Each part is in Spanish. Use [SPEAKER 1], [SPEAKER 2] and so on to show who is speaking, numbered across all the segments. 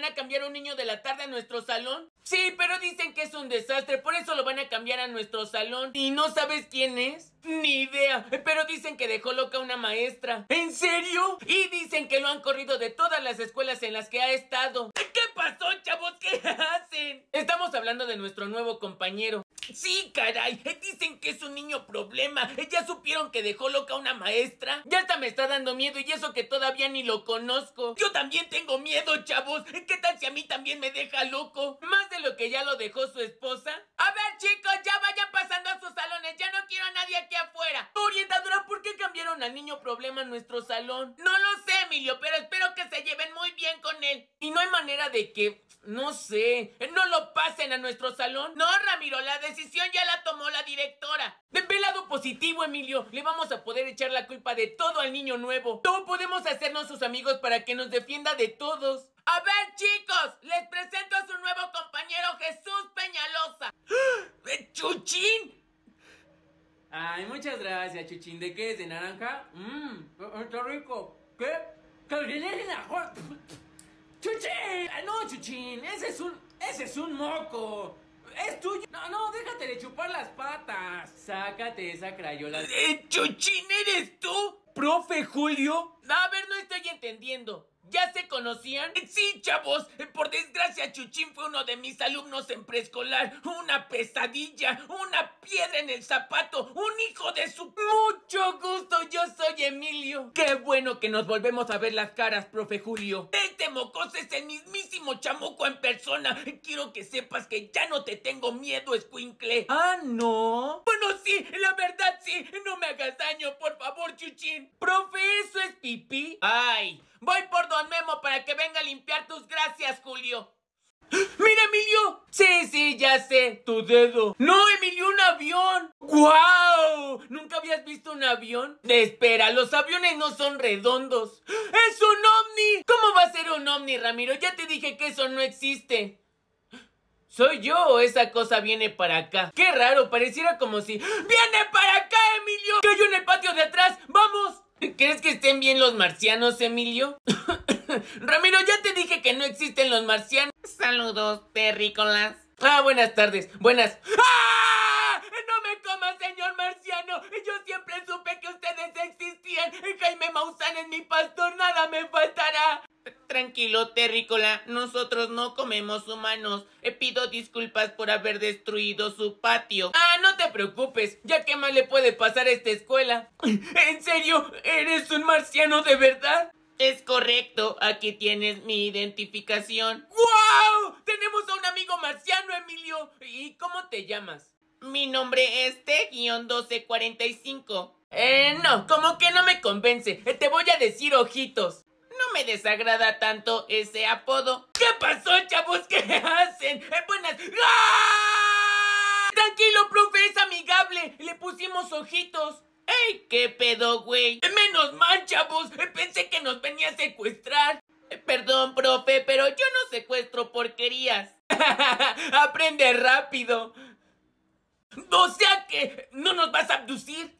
[SPEAKER 1] van a cambiar un niño de la tarde a nuestro salón? Sí, pero dicen que es un desastre, por eso lo van a cambiar a nuestro salón. ¿Y no sabes quién es? Ni idea, pero dicen que dejó loca a una maestra. ¿En serio? Y dicen que lo han corrido de todas las escuelas en las que ha estado. ¿Qué pasó, chavos? ¿Qué hacen? Estamos hablando de nuestro nuevo compañero. Sí, caray. Dicen que es un niño problema. ¿Ya supieron que dejó loca a una maestra? Ya hasta me está dando miedo y eso que todavía ni lo conozco. Yo también tengo miedo, chavos. ¿Qué tal si a mí también me deja loco? ¿Más de lo que ya lo dejó su esposa? A ver, chicos, ya vayan pasando a sus salones. Ya no quiero a nadie aquí afuera. Orientadora, ¿por qué cambiaron al niño problema en nuestro salón? No lo sé, Emilio, pero espero que se lleven muy bien con él. Y no hay manera de que no sé. No lo pasen a nuestro salón. No, Ramiro, la decisión ya la tomó la directora. De el lado positivo, Emilio. Le vamos a poder echar la culpa de todo al niño nuevo. Todo podemos hacernos sus amigos para que nos defienda de todos. A ver, chicos, les presento a su nuevo compañero Jesús Peñalosa. ¡Chuchín! Ay, muchas gracias, Chuchín. ¿De qué es? ¿De naranja? Mmm, está rico. ¿Qué? ¿Qué ¡Chuchín! Ah, no, Chuchín, ese es un... ¡Ese es un moco! ¡Es tuyo! No, no, déjate de chupar las patas. Sácate esa crayola. Eh, ¡Chuchín, eres tú! ¿Profe Julio? A ver, no estoy entendiendo. ¿Ya se conocían? Sí, chavos. Por desgracia, Chuchín fue uno de mis alumnos en preescolar. Una pesadilla, una piedra en el zapato, un hijo de su... Mucho gusto, yo soy Emilio. Qué bueno que nos volvemos a ver las caras, profe Julio. Este mocoso es el mismísimo chamuco en persona. Quiero que sepas que ya no te tengo miedo, escuincle. Ah, ¿no? Bueno, sí, la verdad sí. No me hagas daño, por favor, Chuchín. Profe, ¿eso es pipí? Ay, Voy por Don Memo para que venga a limpiar tus gracias, Julio. ¡Mira, Emilio! Sí, sí, ya sé, tu dedo. ¡No, Emilio, un avión! ¡Guau! ¿Nunca habías visto un avión? Espera, los aviones no son redondos. ¡Es un ovni! ¿Cómo va a ser un ovni, Ramiro? Ya te dije que eso no existe. ¿Soy yo o esa cosa viene para acá? ¡Qué raro! Pareciera como si... ¡Viene para acá, Emilio! ¡Cayó en el patio de atrás! ¡Vamos! ¿Crees que estén bien los marcianos, Emilio? Ramiro, ya te dije que no existen los marcianos. Saludos, terrícolas. Ah, buenas tardes. Buenas. ¡Ah! ¡No me comas, señor marciano! Yo siempre supe que ustedes existen. Jaime Maussan es mi pastor, nada me faltará. Tranquilo, Terrícola, nosotros no comemos humanos. Eh, pido disculpas por haber destruido su patio. Ah, no te preocupes, ya qué más le puede pasar a esta escuela. ¿En serio? ¿Eres un marciano de verdad? Es correcto, aquí tienes mi identificación. ¡Wow! Tenemos a un amigo marciano, Emilio. ¿Y cómo te llamas? Mi nombre es T-1245. Eh, no, como que no me convence. Eh, te voy a decir ojitos. No me desagrada tanto ese apodo. ¿Qué pasó, chavos? ¿Qué hacen? Eh, buenas... ¡Ah! Tranquilo, profe, es amigable. Le pusimos ojitos. ¡Ey! ¿Qué pedo, güey? Eh, menos mal, chavos. Pensé que nos venía a secuestrar. Perdón, profe, pero yo no secuestro porquerías. Aprende rápido. O sea que no nos vas a abducir.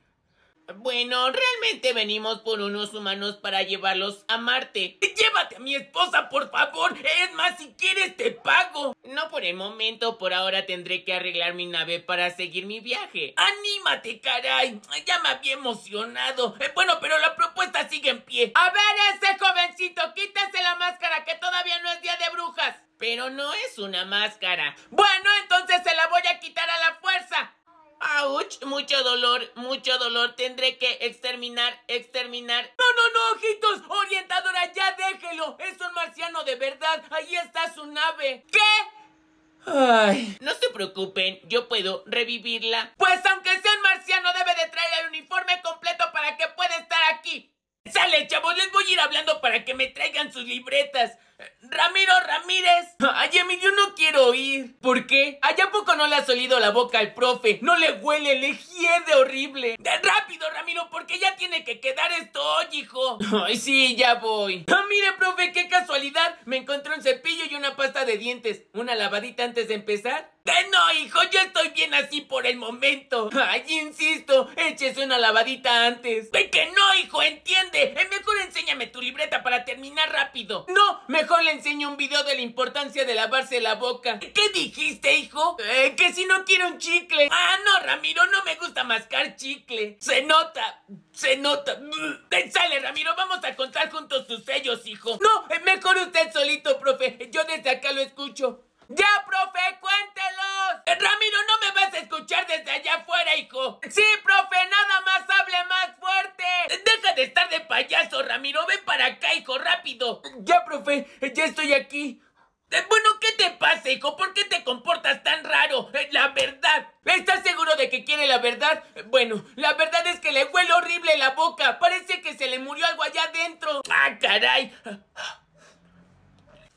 [SPEAKER 1] Bueno, realmente venimos por unos humanos para llevarlos a Marte. Llévate a mi esposa, por favor. Es más, si quieres, te pago. No por el momento, por ahora tendré que arreglar mi nave para seguir mi viaje. ¡Anímate, caray! Ya me había emocionado. Eh, bueno, pero la propuesta sigue en pie. A ver, ese jovencito, quítase la máscara que todavía no es día de brujas. Pero no es una máscara. Bueno, entonces se la voy a quitar a la fuerza. ¡Auch! Mucho dolor, mucho dolor. Tendré que exterminar, exterminar. ¡No, no, no, ojitos! ¡Orientadora, ya déjelo! ¡Es un marciano de verdad! ¡Ahí está su nave! ¿Qué? Ay. No se preocupen, yo puedo revivirla. Pues aunque sea un marciano, debe de traer el uniforme completo para que pueda estar aquí. ¡Sale, chavos! Les voy a ir hablando para que me traigan sus libretas. Ramiro Ramírez, ay mí, yo no quiero ir. ¿Por qué? Allá poco no le ha olido la boca al profe. No le huele, le hiede horrible. Rápido, Ramiro, porque ya tiene que quedar esto hoy, hijo. Ay, sí, ya voy. Ah, mire, profe, qué casualidad. Me encontré un cepillo y una pasta de dientes. ¿Una lavadita antes de empezar? De no, hijo, yo estoy bien así por el momento. Ay, insisto, échese una lavadita antes. De que no, hijo, entiende. Es eh, mejor enséñame tu libreta para terminar rápido. No, mejor mejor le enseño un video de la importancia de lavarse la boca. ¿Qué dijiste, hijo? Eh, que si no quiero un chicle. Ah, no, Ramiro, no me gusta mascar chicle. Se nota, se nota. Mm. Eh, sale, Ramiro, vamos a contar juntos sus sellos, hijo. No, eh, mejor usted solito, profe. Yo desde acá lo escucho. ¡Ya, profe, cuéntelos! Eh, Ramiro, no me vas a escuchar desde allá afuera, hijo. Sí, profe, nada más hable más fuerte. Eh, deja de estar de payaso, Ramiro. Ven para acá, hijo, rápido. Ya, profe, eh, ya estoy aquí. Bueno, ¿qué te pasa, hijo? ¿Por qué te comportas tan raro? La verdad. ¿Estás seguro de que quiere la verdad? Bueno, la verdad es que le huele horrible la boca. Parece que se le murió algo allá adentro. ¡Ah, caray!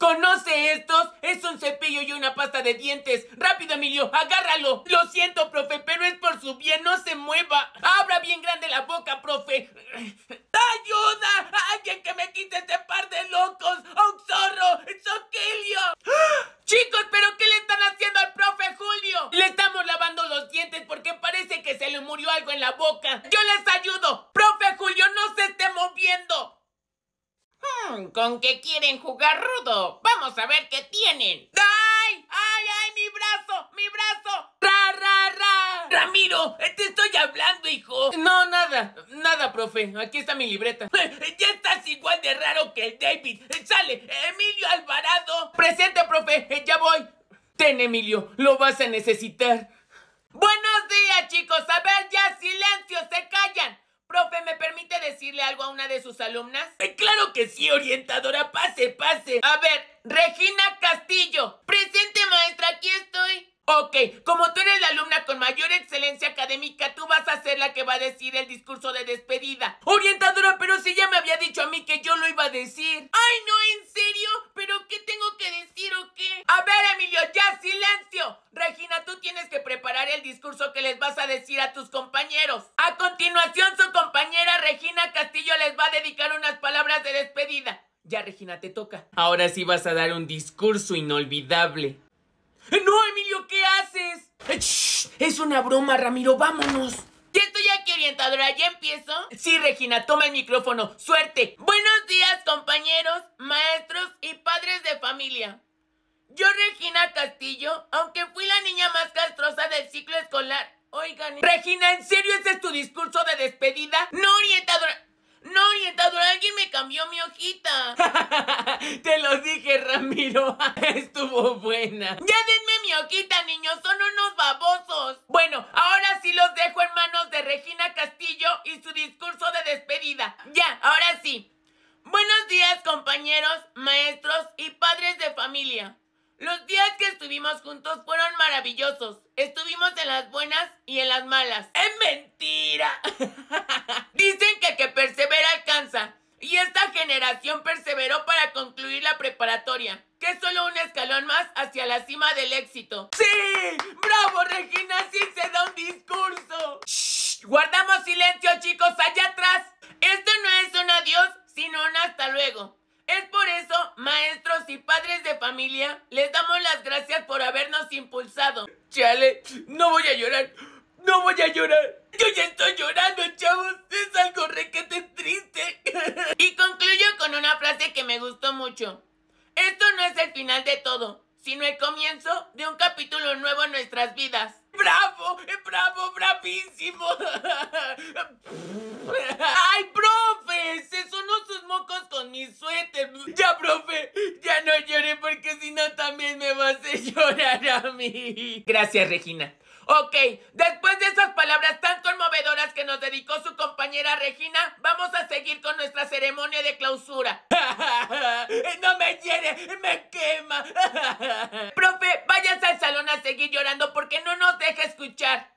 [SPEAKER 1] ¿Conoce estos? Es un cepillo y una pasta de dientes. Rápido, Emilio, agárralo. Lo siento, profe, pero es por su bien, no se mueva. Abra bien grande la boca, profe. ¡Ayuda! ¡Alguien que me quite este par de locos! zorro, ¡Soquilio! ¡Ah! Chicos, ¿pero qué le están haciendo al profe Julio? Le estamos lavando los dientes porque parece que se le murió algo en la boca. ¡Yo les ayudo! Con que quieren jugar rudo. Vamos a ver qué tienen. ¡Ay! ¡Ay, ay! ¡Mi brazo! ¡Mi brazo! ¡Ra, ra, ra! Ramiro, te estoy hablando, hijo. No, nada. Nada, profe. Aquí está mi libreta. ya estás igual de raro que el David. Sale, Emilio Alvarado. Presente, profe. Ya voy. Ten, Emilio. Lo vas a necesitar. Buenos días, chicos. A ver, ya silencio. Se callan. Profe, ¿me permite decirle algo a una de sus alumnas? Eh, claro que sí, orientadora. Pase, pase. A ver, Regina Castillo. Presente, maestra. Aquí estoy. Ok, como tú eres la alumna con mayor excelencia académica, tú vas a ser la que va a decir el discurso de despedida. Orientadora, pero si ya me había dicho a mí que yo lo iba a decir. Ay, no, ¿en serio? ¿Pero qué tengo que decir o qué? A ver, Emilio, ya silencio. Regina, tú tienes que preparar el discurso que les vas a decir a tus compañeros. A continuación, su compañera Regina Castillo les va a dedicar unas palabras de despedida. Ya, Regina, te toca. Ahora sí vas a dar un discurso inolvidable. ¡No, Emilio, ¿qué haces? Eh, es una broma, Ramiro, vámonos. ¿Ya estoy aquí, orientadora? ¿Ya empiezo? Sí, Regina, toma el micrófono. ¡Suerte! Buenos días, compañeros, maestros y padres de familia. Yo, Regina Castillo, aunque fui la niña más castrosa del ciclo escolar, oigan... Regina, ¿en serio ese es tu discurso de despedida? No, orientadora... No, orientador, alguien me cambió mi hojita. Te lo dije, Ramiro. Estuvo buena. Ya denme mi hojita, niños. Son unos babosos. Bueno, ahora sí los dejo en manos de Regina Castillo y su discurso de despedida. Ya, ahora sí. Buenos días, compañeros, maestros y padres de familia. Los días que estuvimos juntos fueron maravillosos. Estuvimos en las buenas y en las malas. ¡Es mentira! Dicen que que persevera alcanza. Y esta generación perseveró para concluir la preparatoria, que es solo un escalón más hacia la cima del éxito. ¡Sí! ¡Bravo, Regina! ¡Sí se da un discurso! ¡Shh! Guardamos silencio, chicos, allá atrás. Esto no es un adiós, sino un hasta luego. Es por eso, maestros y padres de familia, les damos las gracias por habernos impulsado. Chale, no voy a llorar, no voy a llorar. Yo ya estoy llorando, chavos. Es algo requete triste. y concluyo con una frase que me gustó mucho. Esto no es el final de todo, sino el comienzo de un capítulo nuevo en nuestras vidas. ¡Bravo! ¡Bravo! ¡Bravísimo! ¡Ay, profe! ¡Se sonó sus mocos con mi suéter! Ya, profe, ya no lloré porque si no también me vas a llorar a mí. Gracias, Regina. Ok, después de esas palabras tan conmovedoras que nos dedicó su compañera Regina, vamos a seguir con nuestra ceremonia de clausura. ¡No me hiere! ¡Me quema! Profe, váyase al salón a seguir llorando porque no nos deja escuchar.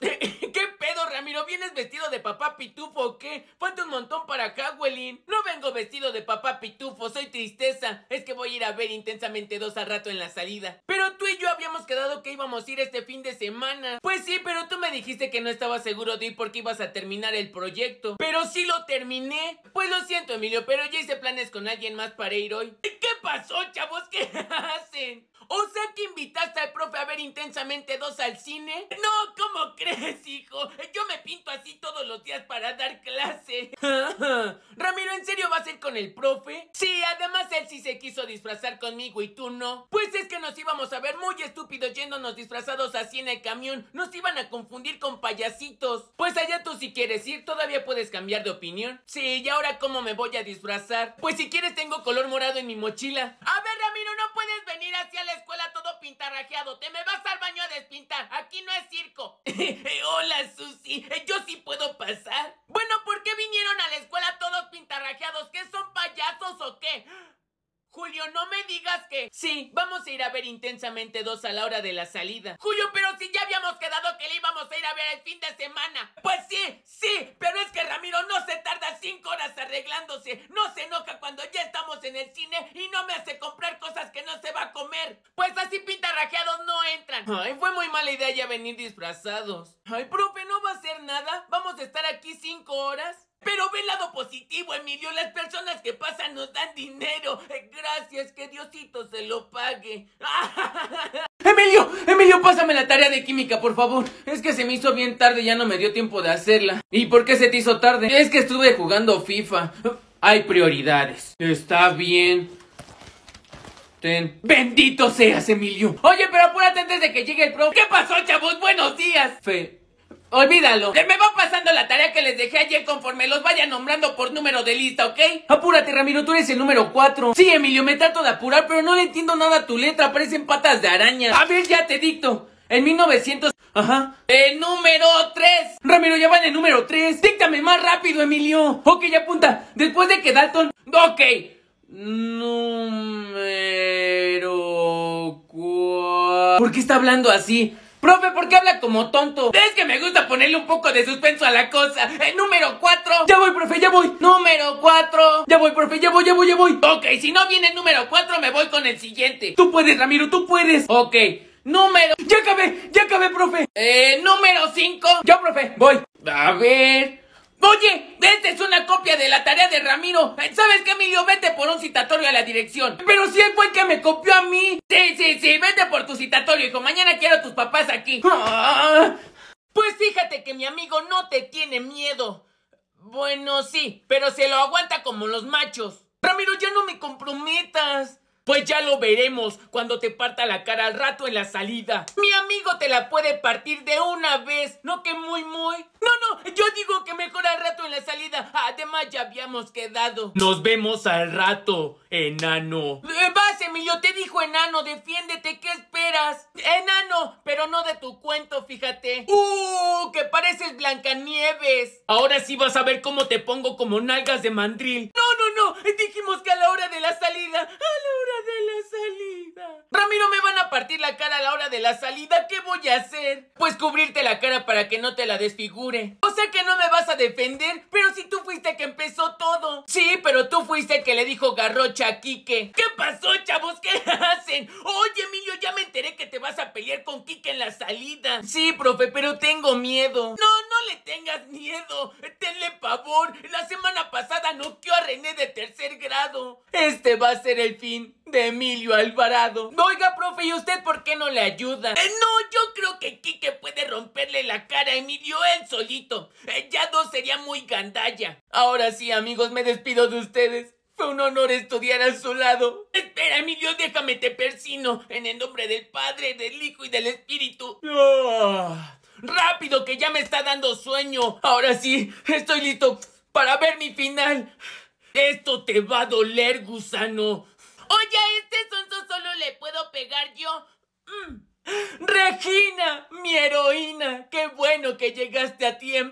[SPEAKER 1] ¿Qué pedo, Ramiro? ¿Vienes vestido de papá pitufo o qué? Falta un montón para acá, No vengo vestido de papá pitufo, soy tristeza. Es que voy a ir a ver intensamente dos a rato en la salida. Pero tú y yo habíamos quedado que íbamos a ir este fin de semana. Pues sí, pero tú me dijiste que no estaba seguro de ir porque ibas a terminar el proyecto. Pero sí lo terminé. Pues lo siento, Emilio, pero ya hice planes con alguien más para ir hoy. ¿Qué pasó, chavos? ¿Qué hacen? O sea que invitaste al profe a ver intensamente dos al cine. No, ¿cómo crees, hijo? Yo me pinto así todos los días para dar clase. Ramiro, ¿en serio vas a ir con el profe? Sí, además él sí se quiso disfrazar conmigo y tú no. Pues es que nos íbamos a ver muy estúpidos yéndonos disfrazados así en el camión. Nos iban a confundir con payasitos. Pues allá tú si quieres ir, todavía puedes cambiar de opinión. Sí, y ahora cómo me voy a disfrazar. Pues si quieres tengo color morado en mi mochila. A ver, Ramiro, no puedes venir hacia la escuela todo pintarrajeado. Te me vas al baño a despintar. Aquí no es circo. Eh, hola, Susi. Eh, yo sí puedo pasar. Bueno, ¿por qué vinieron a la escuela todos pintarrajeados? que son payasos o qué? Julio, no me digas que... Sí, vamos a ir a ver intensamente dos a la hora de la salida. Julio, pero si ya habíamos quedado que le íbamos a ir a ver el fin de semana. Pues sí, sí, pero es que Ramiro no se tarda cinco horas arreglándose. No se enoja cuando ya estamos en el cine y no me hace comprar cosas que no se va a comer. Pues así pintarrajeados no entran. Ay, fue muy mala idea ya venir disfrazados. Ay, profe, ¿no va a hacer nada? ¿Vamos a estar aquí cinco horas? Pero ve el lado positivo, Emilio. Las personas que pasan nos dan dinero. Gracias, que Diosito se lo pague. Emilio, Emilio, pásame la tarea de química, por favor. Es que se me hizo bien tarde, ya no me dio tiempo de hacerla. ¿Y por qué se te hizo tarde? Es que estuve jugando FIFA. Hay prioridades. Está bien. Ten. Bendito seas, Emilio. Oye, pero apúrate antes de que llegue el pro. ¿Qué pasó, chavos? Buenos días. Fe. Olvídalo. Me va pasando la tarea que les dejé ayer conforme los vaya nombrando por número de lista, ¿ok? Apúrate, Ramiro, tú eres el número 4. Sí, Emilio, me trato de apurar, pero no le entiendo nada a tu letra, parecen patas de araña. A ver, ya te dicto. En 1900... Ajá. El número 3. Ramiro, ya va el número 3. Díctame más rápido, Emilio. Ok, ya apunta. Después de que Dalton... Ok. Número 4. ¿Por qué está hablando así? Profe, ¿por qué habla como tonto? Es que me gusta ponerle un poco de suspenso a la cosa. Eh, número 4. Ya voy, profe, ya voy. Número 4. Ya voy, profe, ya voy, ya voy, ya voy. Ok, si no viene el número 4, me voy con el siguiente. Tú puedes, Ramiro, tú puedes. Ok. Número... Ya acabé, ya acabé, profe. Eh, número 5. Yo, profe, voy. A ver. Oye, esta es una copia de la tarea de Ramiro. ¿Sabes qué, Emilio? Vete por un citatorio a la dirección. Pero si él fue el que me copió a mí. Sí, sí, sí, vete por tu citatorio, hijo. Mañana quiero a tus papás aquí. Ah. Pues fíjate que mi amigo no te tiene miedo. Bueno, sí, pero se lo aguanta como los machos. Ramiro, ya no me comprometas. Pues ya lo veremos cuando te parta la cara al rato en la salida. Mi amigo te la puede partir de una vez, no que muy muy. No, no, yo digo que mejor al rato en la salida. Además ya habíamos quedado. Nos vemos al rato. Enano. Eh, vas, Emilio, te dijo enano, defiéndete, ¿qué esperas? Enano, pero no de tu cuento, fíjate. ¡Uh! Que pareces Blancanieves. Ahora sí vas a ver cómo te pongo como nalgas de mandril. No, no, no, dijimos que a la hora de la salida, a la hora de la salida. Ramiro, me van a partir la cara a la hora de la salida, ¿qué voy a hacer? Pues cubrirte la cara para que no te la desfigure. O sea que no me vas a defender, pero si tú fuiste que empezó todo. Sí, pero tú fuiste que le dijo Garrocho Quique. ¿Qué pasó, chavos? ¿Qué hacen? Oye, Emilio, ya me enteré que te vas a pelear con Quique en la salida. Sí, profe, pero tengo miedo. No, no le tengas miedo. Tenle pavor. La semana pasada noqueó a René de tercer grado. Este va a ser el fin de Emilio Alvarado. Oiga, profe, ¿y usted por qué no le ayuda? Eh, no, yo creo que Quique puede romperle la cara a Emilio él solito. Eh, ya no sería muy gandalla. Ahora sí, amigos, me despido de ustedes. Fue un honor estudiar a su lado. Espera, mi Dios, déjame te persino. En el nombre del Padre, del Hijo y del Espíritu. Ah, ¡Rápido, que ya me está dando sueño! Ahora sí, estoy listo para ver mi final. Esto te va a doler, gusano. Oye, a este sonso solo le puedo pegar yo. Mm. Regina, mi heroína, qué bueno que llegaste a tiempo.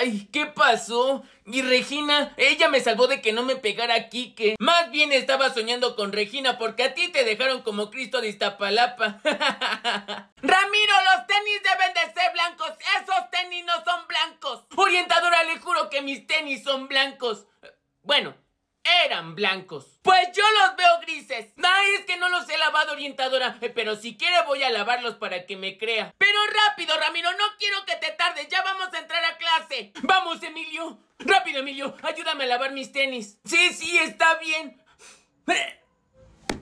[SPEAKER 1] Ay, ¿qué pasó? Y Regina, ella me salvó de que no me pegara a Quique. Más bien estaba soñando con Regina porque a ti te dejaron como Cristo de Iztapalapa. Ramiro, los tenis deben de ser blancos. Esos tenis no son blancos. Orientadora, le juro que mis tenis son blancos. Bueno, eran blancos. Pues yo los veo grises. Ay, es que no los he lavado, orientadora. Eh, pero si quiere voy a lavarlos para que me crea. Pero rápido, Ramiro, no quiero que te tardes. Ya vamos a entrar a clase. Vamos, Emilio. Rápido, Emilio. Ayúdame a lavar mis tenis. Sí, sí, está bien. Eh.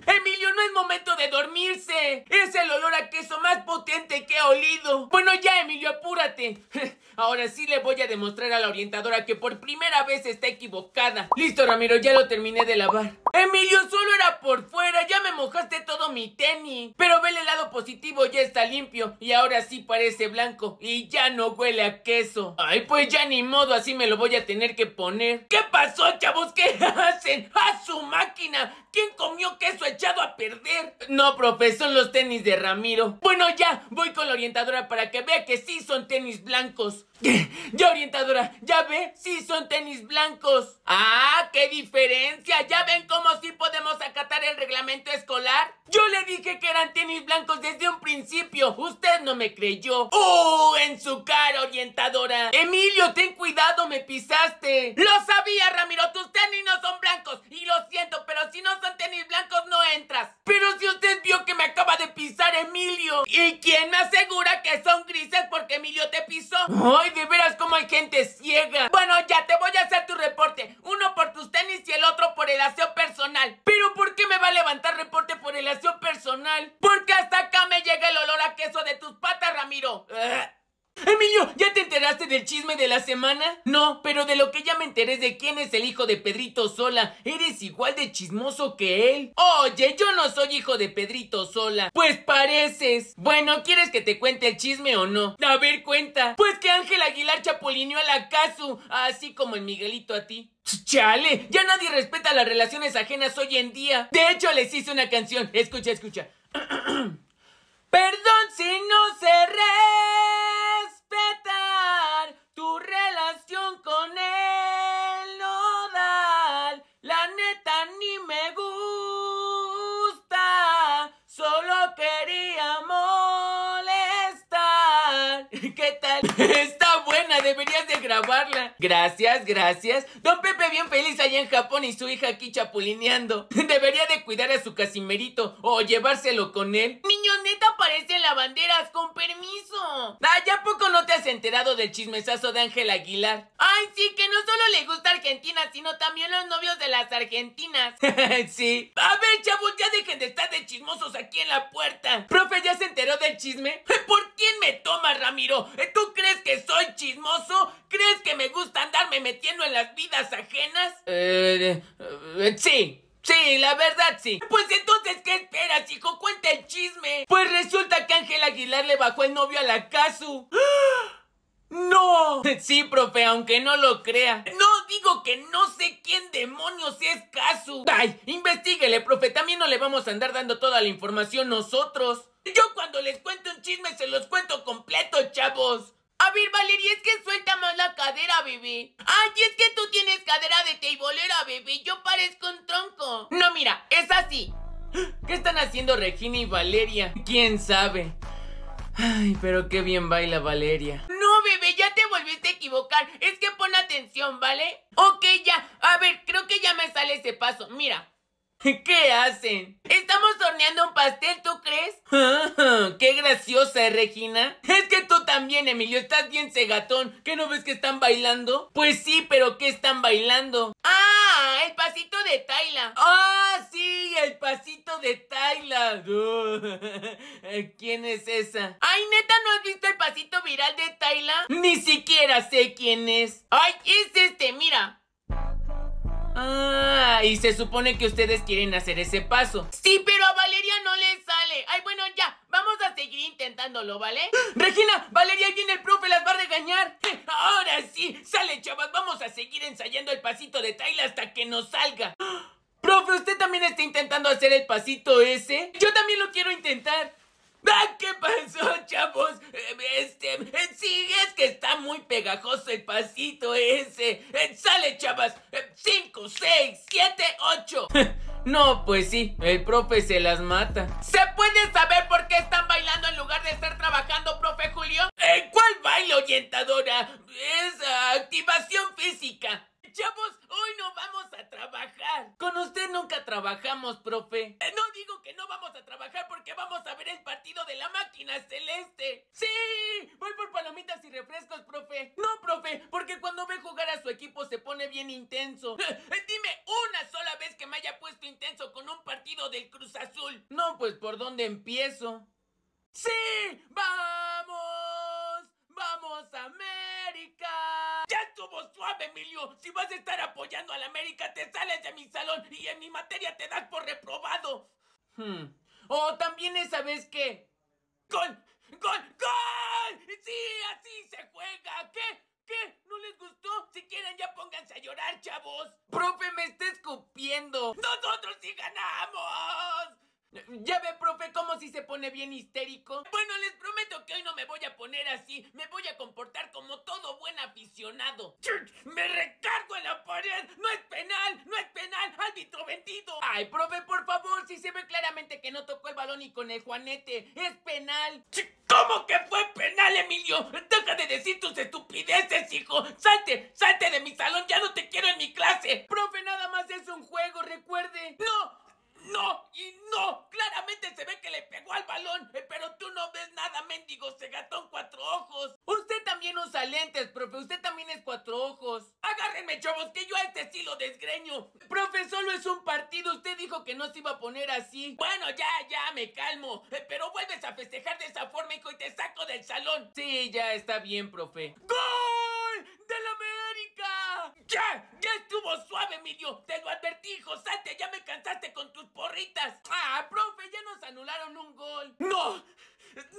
[SPEAKER 1] Emilio, no es momento de dormirse. Es el olor a queso más potente que he olido. Bueno, ya, Emilio, apúrate. Ahora sí le voy a demostrar a la orientadora que por primera vez está equivocada. Listo, Ramiro, ya lo terminé de lavar. Emilio, solo era por fuera. Ya me mojaste todo mi tenis. Pero ve el lado positivo, ya está limpio. Y ahora sí parece blanco. Y ya no huele a queso. Ay, pues ya ni modo, así me lo voy a tener que poner. ¿Qué pasó, chavos? ¿Qué hacen? ¡A su máquina! ¿Quién comió queso echado a perder? No, profe, son los tenis de Ramiro. Bueno, ya, voy con la orientadora para que vea que sí son tenis blancos. Ya, orientadora, ya ve, Si son tenis blancos. ¡Ah, qué diferencia! ¿Ya ven cómo si podemos acatar el reglamento escolar? Yo le dije que eran tenis blancos desde un principio. Usted no me creyó. ¡Oh, en su cara, orientadora! Emilio, ten cuidado, me pisaste. Lo sabía, Ramiro, tus tenis no son blancos. Y lo siento, pero si no son tenis blancos, no entras. Pero si usted vio que me acaba de pisar Emilio. ¿Y quién me asegura que son grises porque Emilio te pisó? Ay, de veras, como hay gente ciega. Bueno, ya te voy a hacer tu reporte. Uno por tus tenis y el otro por el aseo personal. Pero ¿por qué me va a levantar reporte por el aseo personal? Porque hasta acá me llega el olor a queso de tus patas, Ramiro. Emilio, ¿ya te enteraste del chisme de la semana? No, pero de lo que ya me enteré es de quién es el hijo de Pedrito Sola. Eres igual de chismoso que él. Oye, yo no soy hijo de Pedrito Sola. Pues pareces. Bueno, ¿quieres que te cuente el chisme o no? A ver, cuenta. Pues que Ángel Aguilar chapulineó a la así como el Miguelito a ti. ¡Chale! Ya nadie respeta las relaciones ajenas hoy en día. De hecho, les hice una canción. Escucha, escucha. Perdón si no cerré con él no da la neta ni me gusta, solo quería molestar. ¿Qué tal deberías de grabarla. Gracias, gracias. Don Pepe bien feliz allá en Japón y su hija aquí chapulineando. Debería de cuidar a su Casimerito o llevárselo con él. Niño, neta la banderas con permiso. Ah, ¿ya poco no te has enterado del chismesazo de Ángel Aguilar? Ay, sí, que no solo le gusta Argentina, sino también los novios de las argentinas. sí. A ver, chavos, ya dejen de estar de chismosos aquí en la puerta. Profe, ¿ya se enteró del chisme? ¿Por quién me tomas, Ramiro? ¿Tú crees que soy chismoso? ¿Crees que me gusta andarme metiendo en las vidas ajenas? Eh, eh, sí. Sí, la verdad sí. Pues entonces, ¿qué esperas, hijo? Cuenta el chisme. Pues resulta que Ángel Aguilar le bajó el novio a la Casu. ¡No! Sí, profe, aunque no lo crea. No, digo que no sé quién demonios es Casu. Ay, investiguele, profe, también no le vamos a andar dando toda la información nosotros. Yo cuando les cuento un chisme se los cuento completo, chavos. A ver, Valeria, es que suelta más la cadera, bebé. Ay, es que tú tienes cadera de teibolera, bebé. Yo parezco un tronco. No, mira, es así. ¿Qué están haciendo Regina y Valeria? ¿Quién sabe? Ay, pero qué bien baila Valeria. No, bebé, ya te volviste a equivocar. Es que pon atención, ¿vale? Ok, ya. A ver, creo que ya me sale ese paso. Mira. ¿Qué hacen? ¿Estamos horneando un pastel, tú crees? ¡Qué graciosa, Regina! Es que tú también, Emilio, estás bien cegatón. ¿Qué no ves que están bailando? Pues sí, pero ¿qué están bailando? ¡Ah! El pasito de Tayla. ¡Ah, sí! El pasito de Tayla. ¿Quién es esa? ¡Ay, neta, no has visto el pasito viral de Tayla! Ni siquiera sé quién es. ¡Ay, es este! Mira. Ah, y se supone que ustedes quieren hacer ese paso. Sí, pero a Valeria no le sale. Ay, bueno, ya, vamos a seguir intentándolo, ¿vale? Regina, Valeria, viene el profe, las va a regañar. Ahora sí, sale, chavas, vamos a seguir ensayando el pasito de Tyler hasta que nos salga. Profe, ¿usted también está intentando hacer el pasito ese? Yo también lo quiero intentar. ¿Qué pasó, chavos? Este, sí, es que está muy pegajoso el pasito ese. Sale, chavas. Cinco, seis, siete, ocho. No, pues sí, el profe se las mata. ¿Se puede saber por qué están bailando en lugar de estar trabajando, profe Julio? ¿En ¿Cuál baile, orientadora? Es activación física. Chavos, hoy no vamos a trabajar. Con usted nunca trabajamos, profe. Eh, no digo que no vamos a trabajar porque vamos a ver el partido de la máquina celeste. Sí, voy por palomitas y refrescos, profe. No, profe, porque cuando ve jugar a su equipo se pone bien intenso. Eh, dime una sola vez que me haya puesto intenso con un partido del Cruz Azul. No, pues por dónde empiezo. Sí, vamos. ¡Vamos a América! ¡Ya estuvo suave, Emilio! Si vas a estar apoyando a la América, te sales de mi salón y en mi materia te das por reprobado. Hmm. O oh, también esa vez que... ¡Gol! ¡Gol! ¡Gol! ¡Sí! ¡Así se juega! ¿Qué? ¿Qué? ¿No les gustó? Si quieren ya pónganse a llorar, chavos. Profe, me está escupiendo. ¡Nosotros sí ganamos! Ya ve, profe, como si se pone bien histérico. Bueno, les prometo que hoy no me voy a poner así. Me voy a comportar como todo buen aficionado. ¡Me recargo en la pared! ¡No es penal! ¡No es penal! ¡Árbitro vendido! Ay, profe, por favor, si se ve claramente que no tocó el balón y con el juanete. ¡Es penal! ¿Cómo que fue penal, Emilio? Deja de decir tus estupideces, hijo. Salte, salte de mi salón, ya no te quiero en mi clase. Profe, nada más es un juego, recuerde. No, ¡No! ¡Y no! Claramente se ve que le pegó al balón, eh, pero tú no ves nada, mendigo cegatón cuatro ojos. Usted también usa lentes, profe, usted también es cuatro ojos. Agárrenme, chavos, que yo a este sí lo desgreño. Profe, solo es un partido, usted dijo que no se iba a poner así. Bueno, ya, ya, me calmo, eh, pero vuelves a festejar de esa forma, hijo, y te saco del salón. Sí, ya está bien, profe. ¡Gol! ¡De la ¡Ya! ¡Ya! estuvo suave, Emilio! ¡Te lo advertí, Josate! ¡Ya me cansaste con tus porritas! ¡Ah, profe! ¡Ya nos anularon un gol! ¡No!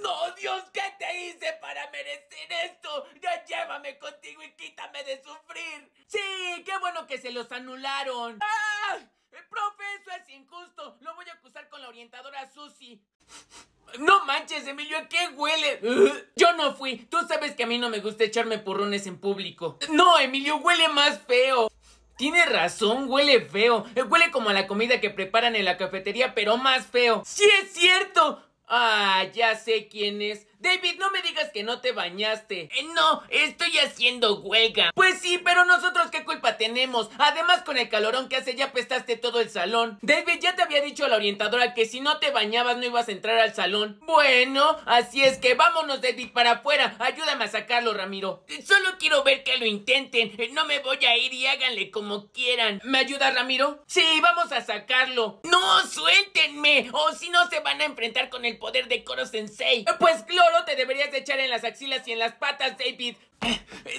[SPEAKER 1] ¡No, Dios! ¿Qué te hice para merecer esto? ¡Ya llévame contigo y quítame de sufrir! ¡Sí! ¡Qué bueno que se los anularon! ¡Ah! profe, eso es injusto. Lo voy a acusar con la orientadora Susi. No manches, Emilio, ¿a qué huele? yo no fui. Tú sabes que a mí no me gusta echarme porrones en público. No, Emilio, huele más feo. Tiene razón, huele feo. Huele como a la comida que preparan en la cafetería, pero más feo. ¡Sí es cierto! Ah, ya sé quién es. David, no me digas que no te bañaste. Eh, no, estoy haciendo huelga. Pues sí, pero nosotros qué culpa tenemos. Además, con el calorón que hace ya pestaste todo el salón. David, ya te había dicho a la orientadora que si no te bañabas no ibas a entrar al salón. Bueno, así es que vámonos, David, para afuera. Ayúdame a sacarlo, Ramiro. Solo quiero ver que lo intenten. Eh, no me voy a ir y háganle como quieran. ¿Me ayuda, Ramiro? Sí, vamos a sacarlo. ¡No, suéltenme! O si no, se van a enfrentar con el poder de Koro Sensei. Eh, pues, Gloria te deberías echar en las axilas y en las patas, David.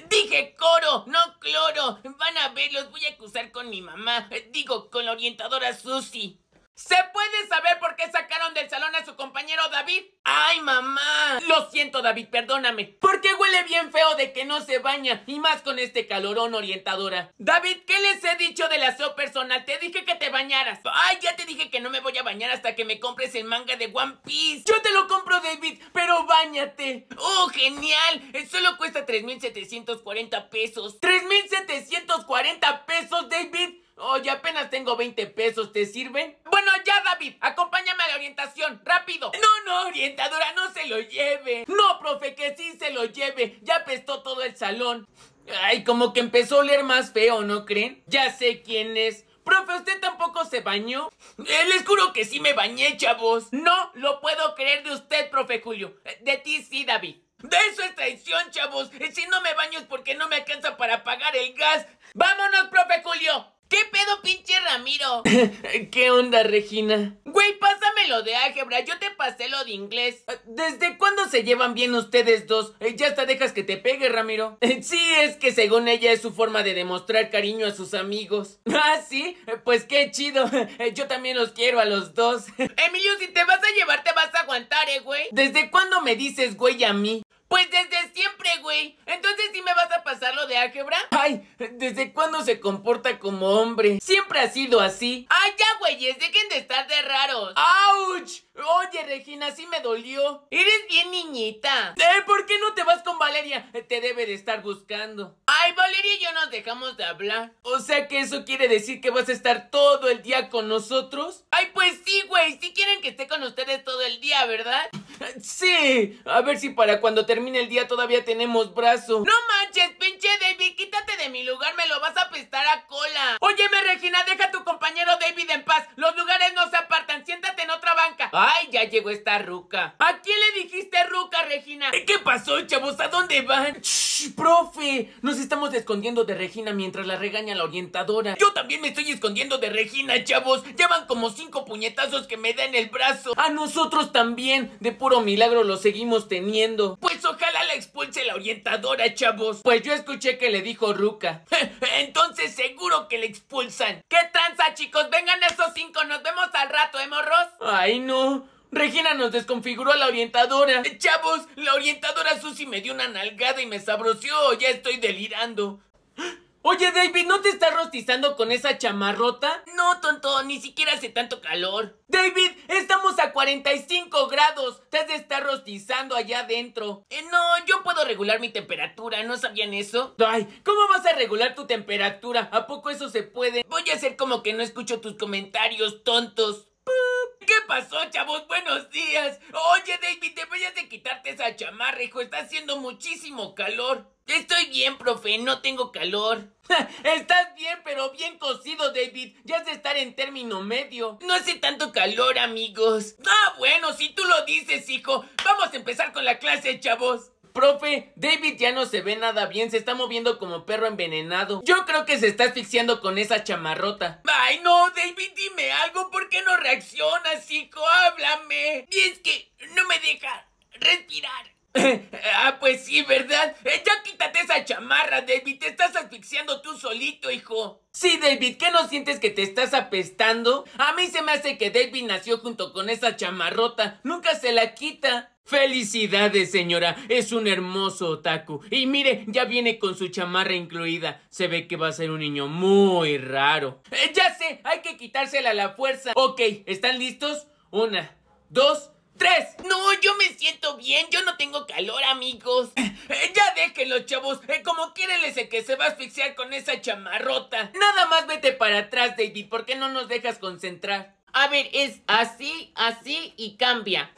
[SPEAKER 1] Dije coro, no cloro. Van a ver, los voy a acusar con mi mamá. Digo, con la orientadora Susie. ¿Se puede saber por qué sacaron del salón a su compañero David? ¡Ay, mamá! Lo siento, David, perdóname. ¿Por qué huele bien feo de que no se baña? Y más con este calorón orientadora. David, ¿qué les he dicho del aseo personal? Te dije que te bañaras. ¡Ay, ya te dije que no me voy a bañar hasta que me compres el manga de One Piece! Yo te lo compro, David, pero báñate. ¡Oh, genial! Eh, solo cuesta 3,740 pesos. ¡3,740 pesos, David! Oye, apenas tengo 20 pesos, ¿te sirven? Bueno, ya, David, acompáñame a la orientación, rápido. No, no, orientadora, no se lo lleve. No, profe, que sí se lo lleve. Ya apestó todo el salón. Ay, como que empezó a oler más feo, ¿no creen? Ya sé quién es. Profe, ¿usted tampoco se bañó? Eh, les juro que sí me bañé, chavos. No lo puedo creer de usted, profe Julio. Eh, de ti sí, David. De eso es traición, chavos. Eh, si no me baño es porque no me alcanza para pagar el gas. ¡Vámonos, profe Julio! ¿Qué pedo, pinche Ramiro? ¿Qué onda, Regina? Güey, pásame lo de álgebra, yo te pasé lo de inglés. Ah, ¿Desde cuándo se llevan bien ustedes dos? Eh, ya hasta dejas que te pegue, Ramiro. Eh, sí, es que según ella es su forma de demostrar cariño a sus amigos. ¿Ah, sí? Eh, pues qué chido. Yo también los quiero a los dos. Emilio, si te vas a llevar, te vas a aguantar, eh, güey. ¿Desde cuándo me dices güey a mí? Pues desde siempre, güey. Entonces sí me vas a pasar lo de álgebra. Ay, ¿desde cuándo se comporta como hombre? Siempre ha sido así. Ay, ya, güeyes, dejen de estar de raros. ¡Auch! Oye, Regina, sí me dolió. Eres bien niñita. Eh, ¿por qué no te vas con Valeria? Eh, te debe de estar buscando. Ay, Valeria y yo nos dejamos de hablar. O sea que eso quiere decir que vas a estar todo el día con nosotros. Ay, pues sí, güey. Si sí quieren que esté con ustedes todo el día, ¿verdad? Sí, a ver si para cuando termine el día todavía tenemos brazo. No manches, pinche David, quítate de mi lugar, me lo vas a apestar a cola. Óyeme, Regina, deja a tu compañero David en paz. Los lugares no se apartan, siéntate en otra banca. Ay, ya llegó esta ruca. ¿A quién le dijiste ruca, Regina? Eh, ¿Qué pasó, chavos? ¿A dónde van? Shh, profe, nos estamos escondiendo de Regina mientras la regaña la orientadora. Yo también me estoy escondiendo de Regina, chavos. Llevan como cinco puñetazos que me da en el brazo. A nosotros también, de puro milagro lo seguimos teniendo. Pues ojalá la expulse la orientadora, chavos. Pues yo escuché que le dijo Ruca. Entonces seguro que le expulsan. ¿Qué tranza, chicos? Vengan esos cinco, nos vemos al rato, ¿eh, morros? Ay, no. Regina nos desconfiguró a la orientadora. Chavos, la orientadora Susi me dio una nalgada y me sabroció. Ya estoy delirando. Oye, David, ¿no te estás rostizando con esa chamarrota? No, tonto, ni siquiera hace tanto calor. David, estamos a 45 grados. Te has de estar rostizando allá adentro. Eh, no, yo puedo regular mi temperatura, ¿no sabían eso? Ay, ¿cómo vas a regular tu temperatura? ¿A poco eso se puede? Voy a hacer como que no escucho tus comentarios, tontos. ¿Qué pasó, chavos? Buenos días. Oye, David, deberías de quitarte esa chamarra, hijo. Está haciendo muchísimo calor. Estoy bien, profe, no tengo calor. Estás bien, pero bien cocido, David. Ya has de estar en término medio. No hace tanto calor, amigos. Ah, bueno, si tú lo dices, hijo. Vamos a empezar con la clase, chavos. Profe, David ya no se ve nada bien, se está moviendo como perro envenenado. Yo creo que se está asfixiando con esa chamarrota. Ay, no, David, dime algo, ¿por qué no reaccionas, hijo? Háblame. Y es que no me deja respirar. ah, pues sí, ¿verdad? Eh, ya quítate esa chamarra, David. Te estás asfixiando tú solito, hijo. Sí, David, ¿qué no sientes que te estás apestando? A mí se me hace que David nació junto con esa chamarrota. Nunca se la quita. Felicidades, señora. Es un hermoso otaku. Y mire, ya viene con su chamarra incluida. Se ve que va a ser un niño muy raro. Eh, ya sé, hay que quitársela a la fuerza. Ok, ¿están listos? Una, dos, tres. No, yo me siento bien, yo no tengo calor, amigos. Eh, eh, ya los chavos. Eh, como quieren ese que se va a asfixiar con esa chamarrota. Nada más vete para atrás, David, porque no nos dejas concentrar. A ver, es así, así y cambia.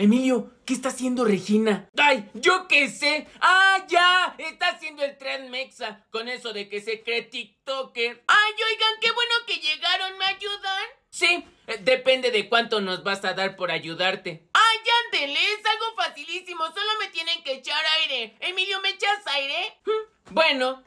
[SPEAKER 1] Emilio, ¿qué está haciendo Regina? ¡Ay, yo qué sé! ¡Ah, ya! Está haciendo el tren Mexa con eso de que se cree TikToker. ¡Ay, oigan, qué bueno que llegaron! ¿Me ayudan? Sí, eh, depende de cuánto nos vas a dar por ayudarte. ¡Ay, ándele! Es algo facilísimo, solo me tienen que echar aire. Emilio, ¿me echas aire? Bueno.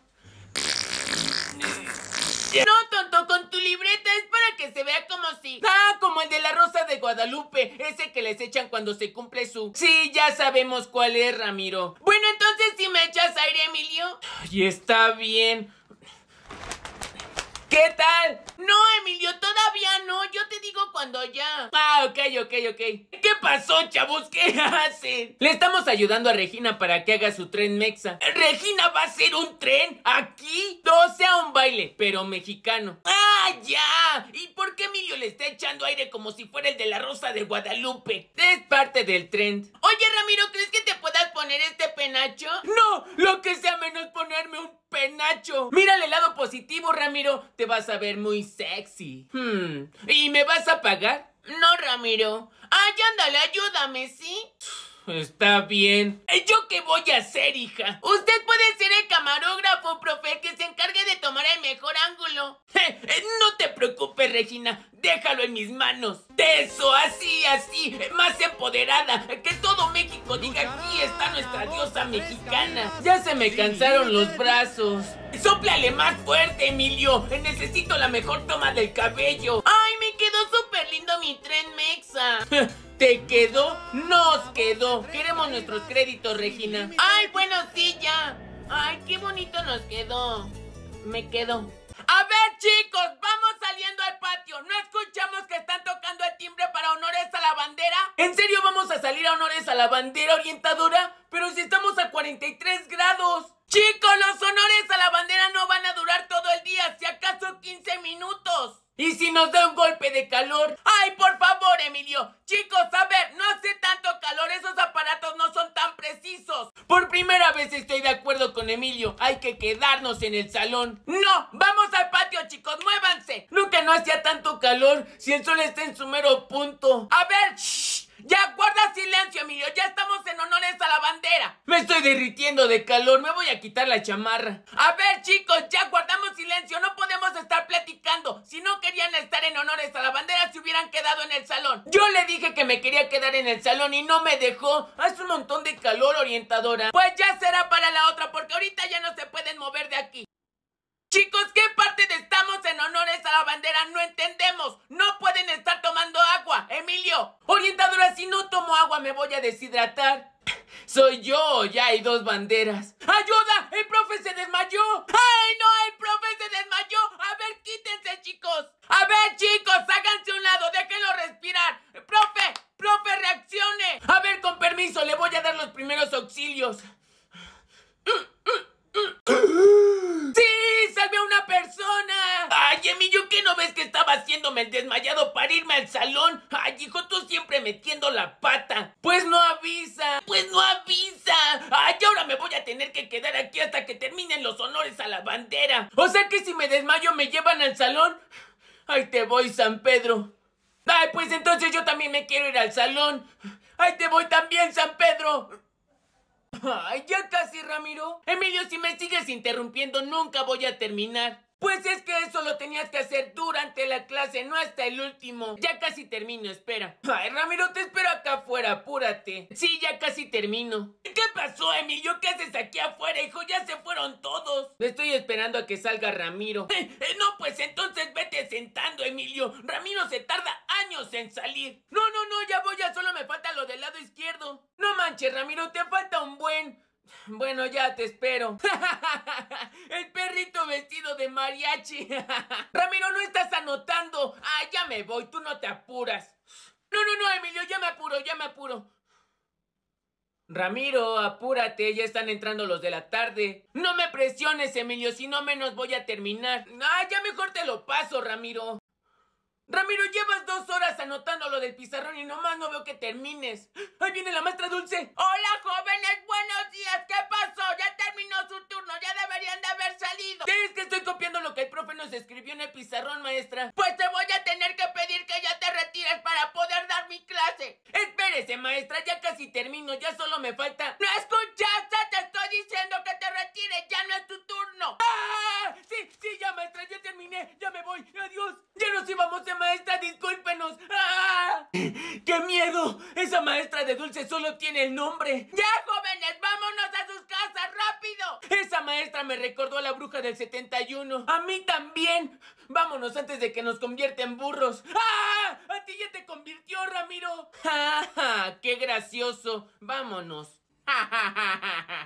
[SPEAKER 1] No, tonto, con tu libreta es para que se vea como si... Ah, como el de la Rosa de Guadalupe, ese que les echan cuando se cumple su... Sí, ya sabemos cuál es, Ramiro. Bueno, entonces si me echas aire, Emilio. Ay, está bien. ¿Qué tal? No, Emilio, todavía no. Yo te digo cuando ya. Ah, ok, ok, ok. ¿Qué pasó, chavos? ¿Qué hacen? Le estamos ayudando a Regina para que haga su tren mexa. ¿Regina va a hacer un tren? ¿Aquí? No, sea un baile, pero mexicano. ¡Ah, ya! ¿Y por qué Emilio le está echando aire como si fuera el de la Rosa de Guadalupe? Es parte del tren. Oye, Ramiro, ¿crees que te puedas poner este penacho? No, lo que sea menos ponerme un penacho. Mira el lado positivo, Ramiro. Te vas a ver muy sexy. Hmm. ¿Y me vas a pagar? No, Ramiro. Ay, ándale, ayúdame, ¿sí? Está bien. ¿Yo qué voy a hacer, hija? Usted puede ser el camarógrafo, profe, que se encargue de tomar el mejor ángulo. Eh, ¡No! te preocupes, Regina. Déjalo en mis manos. Eso, así, así, más empoderada. Que todo México diga aquí está nuestra diosa mexicana. Ya se me cansaron los brazos. ¡Sóplale más fuerte, Emilio! Necesito la mejor toma del cabello. ¡Ay, me quedó súper lindo mi tren Mexa! ¿Te quedó? ¡Nos quedó! Queremos nuestros créditos, Regina. ¡Ay, bueno, sí, ya! ¡Ay, qué bonito nos quedó! Me quedo. A ver, chicos, vamos saliendo al patio. ¿No escuchamos que están tocando el timbre para honores a la bandera? ¿En serio vamos a salir a honores a la bandera orientadora? Pero si estamos a 43 grados. Chicos, los honores a la bandera no van a durar todo el día, si acaso 15 minutos. Y si nos da un golpe de calor. ¡Ay, por favor, Emilio! Chicos, a ver, no hace tanto calor. Esos aparatos no son tan precisos. Por primera vez estoy de acuerdo con Emilio. Hay que quedarnos en el salón. ¡No! ¡Vamos al patio, chicos! ¡Muévanse! Nunca no hacía tanto calor si el sol está en su mero punto. A ver, shh. Ya guarda silencio, Emilio. Ya estamos en honores a la bandera. Me estoy derritiendo de calor. Me voy a quitar la chamarra. A ver, chicos, ya guardamos silencio. No podemos estar platicando. Si no querían estar en honores a la bandera, se hubieran quedado en el salón. Yo le dije que me quería quedar en el salón y no me dejó. Hace un montón de calor, orientadora. Pues ya será para la otra, porque ahorita ya no se pueden mover de aquí. Chicos, ¿qué parte de estamos en honores a la bandera no entendemos? No pueden estar tomando agua, Emilio. Orientadora, si no tomo agua me voy a deshidratar. Soy yo, ya hay dos banderas. ¡Ayuda! ¡El profe se desmayó! ¡Ay, no! ¡El profe se desmayó! A ver, quítense, chicos. A ver, chicos, háganse a un lado, déjenlo respirar. ¡Profe! ¡Profe, reaccione! A ver, con permiso, le voy a dar los primeros auxilios. ¡Ah! ¡Sí! ¡Salve a una persona! ¡Ay, Emilio, qué no ves que estaba haciéndome el desmayado para irme al salón! ¡Ay, hijo, tú siempre metiendo la pata! ¡Pues no avisa! ¡Pues no avisa! ¡Ay, ahora me voy a tener que quedar aquí hasta que terminen los honores a la bandera! O sea que si me desmayo me llevan al salón. Ay, te voy, San Pedro! ¡Ay, pues entonces yo también me quiero ir al salón! Ay, te voy también, San Pedro! Ay, ya casi, Ramiro. Emilio, si me sigues interrumpiendo, nunca voy a terminar. Pues es que eso lo tenías que hacer durante la clase, no hasta el último. Ya casi termino, espera. Ay, Ramiro, te espero acá afuera, apúrate. Sí, ya casi termino. ¿Qué pasó, Emilio? ¿Qué haces aquí afuera, hijo? Ya se fueron todos. Estoy esperando a que salga Ramiro. Eh, eh, no, pues entonces vete sentando, Emilio. Ramiro se tarda años en salir. No, no, no, ya voy, ya solo me falta lo del lado izquierdo. No manches, Ramiro, te falta un buen... Bueno, ya te espero. El perrito vestido de mariachi. Ramiro, no estás anotando. Ah, ya me voy, tú no te apuras. No, no, no, Emilio, ya me apuro, ya me apuro. Ramiro, apúrate, ya están entrando los de la tarde. No me presiones, Emilio, si no menos voy a terminar. Ah, ya mejor te lo paso, Ramiro. Ramiro, llevas dos horas anotando lo del pizarrón y nomás no veo que termines. ¡Ahí viene la maestra Dulce! ¡Hola, jóvenes! ¡Buenos días! ¿Qué pasó? Ya terminó su turno, ya deberían de haber salido. es que estoy copiando lo que el profe nos escribió en el pizarrón, maestra? Pues te voy a tener que pedir que ya te retires para poder dar mi clase. Espérese, maestra, ya casi termino, ya solo me falta... ¡No escuchaste! ¡Te estoy diciendo que te retires! ¡Ya no es tu turno! ¡Ah! Sí, sí, ya, maestra, ya terminé, ya me voy, adiós. Ya nos íbamos a maestra, discúlpenos. ¡Ah! ¡Qué miedo! Esa maestra de dulce solo tiene el nombre. ¡Ya, jóvenes! ¡Vámonos a sus casas, rápido! Esa maestra me recordó a la bruja del 71. ¡A mí también! ¡Vámonos antes de que nos convierta en burros! ¡Ah! ¡A ti ya te convirtió, Ramiro! ¡Ja, ja! ¡Qué gracioso! ¡Vámonos! ¡Ja, ja, ja, ja!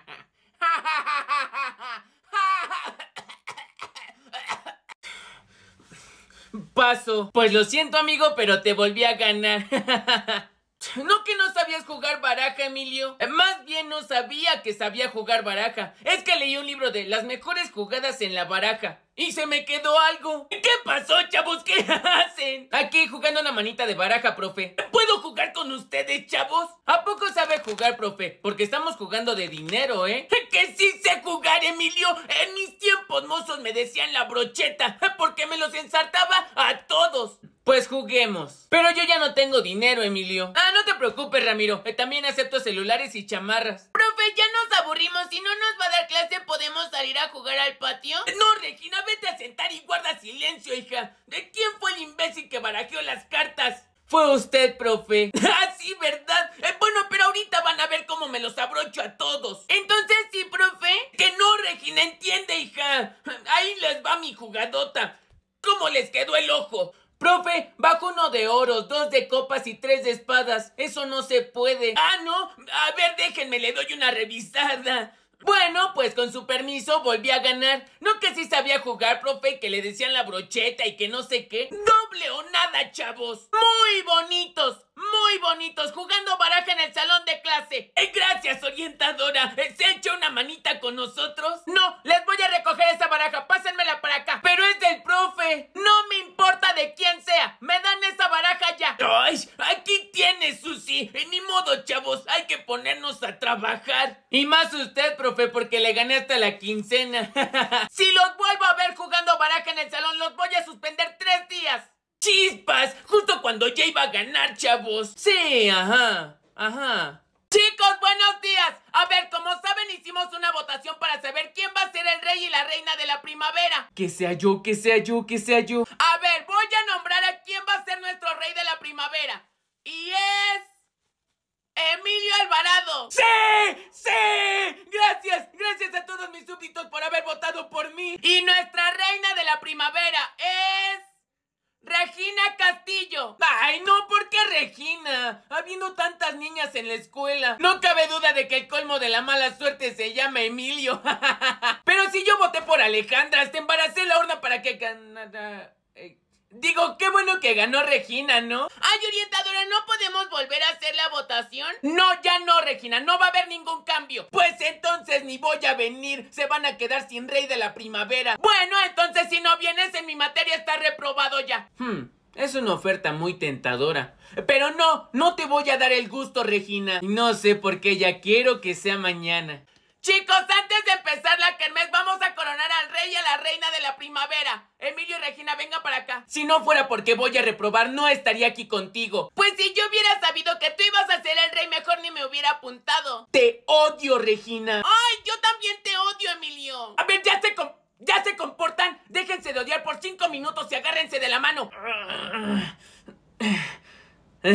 [SPEAKER 1] Paso. Pues lo siento, amigo, pero te volví a ganar. ¿No que no sabías jugar baraja, Emilio? Eh, más bien no sabía que sabía jugar baraja. Es que leí un libro de las mejores jugadas en la baraja. ¿Y se me quedó algo? ¿Qué pasó, chavos? ¿Qué hacen? Aquí jugando una manita de baraja, profe. ¿Puedo jugar con ustedes, chavos? ¿A poco sabe jugar, profe? Porque estamos jugando de dinero, ¿eh? ¡Que sí sé jugar, Emilio! En mis tiempos mozos me decían la brocheta porque me los ensartaba a todos. Pues juguemos. Pero yo ya no tengo dinero, Emilio. Ah, no te preocupes, Ramiro. Eh, también acepto celulares y chamarras. Profe, ya nos aburrimos. Si no nos va a dar clase, ¿podemos salir a jugar al patio? No, Regina, vete a sentar y guarda silencio, hija. ¿De quién fue el imbécil que barajeó las cartas? Fue usted, profe. ah, sí, ¿verdad? Eh, bueno, pero ahorita van a ver cómo me los abrocho a todos. Entonces, sí, profe. Que no, Regina, entiende, hija. Ahí les va mi jugadota. ¿Cómo les quedó el ojo? Profe, bajo uno de oros, dos de copas y tres de espadas. Eso no se puede. Ah, no. A ver, déjenme, le doy una revisada. Bueno, pues con su permiso volví a ganar. No que sí sabía jugar, profe, que le decían la brocheta y que no sé qué. Doble o nada, chavos. Muy bonitos muy bonitos jugando baraja en el salón de clase. Eh, gracias, orientadora. Eh, ¿Se hecho una manita con nosotros? No, les voy a recoger esa baraja. Pásenmela para acá. Pero es del profe. No me importa de quién sea. Me dan esa baraja ya. Ay, aquí tienes, Susi. Eh, ni modo, chavos. Hay que ponernos a trabajar. Y más usted, profe, porque le gané hasta la quincena. si los vuelvo a ver jugando baraja en el salón, los voy a suspender tres días. ¡Chispas! Justo cuando ya iba a ganar, chavos. Sí, ajá, ajá. Chicos, buenos días. A ver, como saben, hicimos una votación para saber quién va a ser el rey y la reina de la primavera. Que sea yo, que sea yo, que sea yo. A ver, voy a nombrar a quién va a ser nuestro rey de la primavera. Y es... Emilio Alvarado. ¡Sí! ¡Sí! Gracias, gracias a todos mis súbditos por haber votado por mí. Y nuestra reina de la primavera es... Regina Castillo. Ay, no, ¿por qué Regina? Habiendo tantas niñas en la escuela. No cabe duda de que el colmo de la mala suerte se llama Emilio. Pero si yo voté por Alejandra, te embaracé la urna para que ganara... Eh, Digo, qué bueno que ganó Regina, ¿no? Ay, orientadora, ¿no podemos volver a hacer la votación? No, ya no, Regina, no va a haber ningún cambio. Pues entonces ni voy a venir, se van a quedar sin rey de la primavera. Bueno, entonces si no vienes en mi materia está reprobado ya. Hmm. Es una oferta muy tentadora. Pero no, no te voy a dar el gusto, Regina. No sé por qué ya quiero que sea mañana. Chicos, antes de empezar la kermés, vamos a coronar al rey y a la reina de la primavera. Emilio y Regina, venga para acá. Si no fuera porque voy a reprobar, no estaría aquí contigo. Pues si yo hubiera sabido que tú ibas a ser el rey, mejor ni me hubiera apuntado. Te odio, Regina. Ay, yo también te odio, Emilio. A ver, ya se ya se comportan. Déjense de odiar por cinco minutos y agárrense de la mano. ¿Qué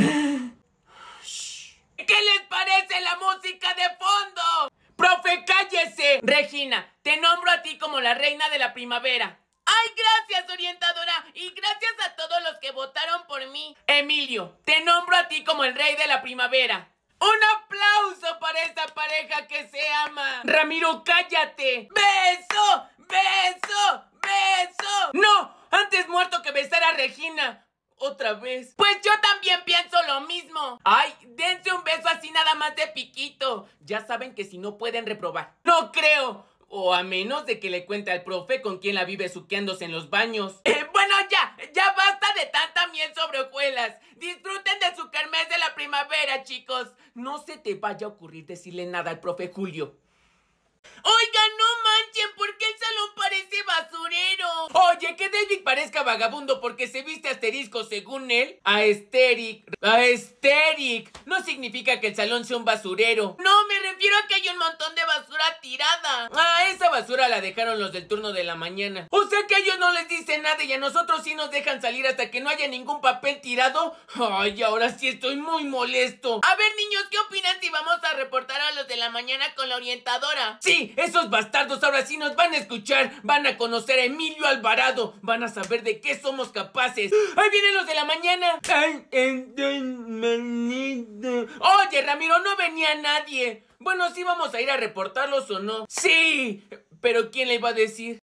[SPEAKER 1] les parece la música de fondo? ¡Profe, cállese! Regina, te nombro a ti como la reina de la primavera. ¡Ay, gracias, orientadora! Y gracias a todos los que votaron por mí. Emilio, te nombro a ti como el rey de la primavera. ¡Un aplauso para esta pareja que se ama! Ramiro, cállate. ¡Beso! ¡Beso! ¡Beso! ¡No! Antes muerto que besar a Regina. Otra vez. Pues yo también pienso lo mismo. ¡Ay, nada más de piquito. Ya saben que si no pueden reprobar. ¡No creo! O a menos de que le cuente al profe con quien la vive suqueándose en los baños. Eh, bueno, ya, ya basta de tanta miel sobre hojuelas. Disfruten de su carmes de la primavera, chicos. No se te vaya a ocurrir decirle nada al profe Julio. Oiga, no manchen, ¿por qué el salón parece basurero? Oye, que David parezca vagabundo porque se viste asterisco según él. A Esteric. No significa que el salón sea un basurero. No, me refiero a que hay un montón de basura tirada. Ah, esa basura la dejaron los del turno de la mañana. O sea que ellos no les dicen nada y a nosotros sí nos dejan salir hasta que no haya ningún papel tirado. Ay, ahora sí estoy muy molesto. A ver, niños, ¿qué opinan si vamos a reportar a los de la mañana con la orientadora? Sí, Sí, esos bastardos ahora sí nos van a escuchar, van a conocer a Emilio Alvarado, van a saber de qué somos capaces. ¡Ahí vienen los de la mañana! Ay, Oye, Ramiro, no venía nadie. Bueno, sí vamos a ir a reportarlos o no. Sí, pero ¿quién le iba a decir?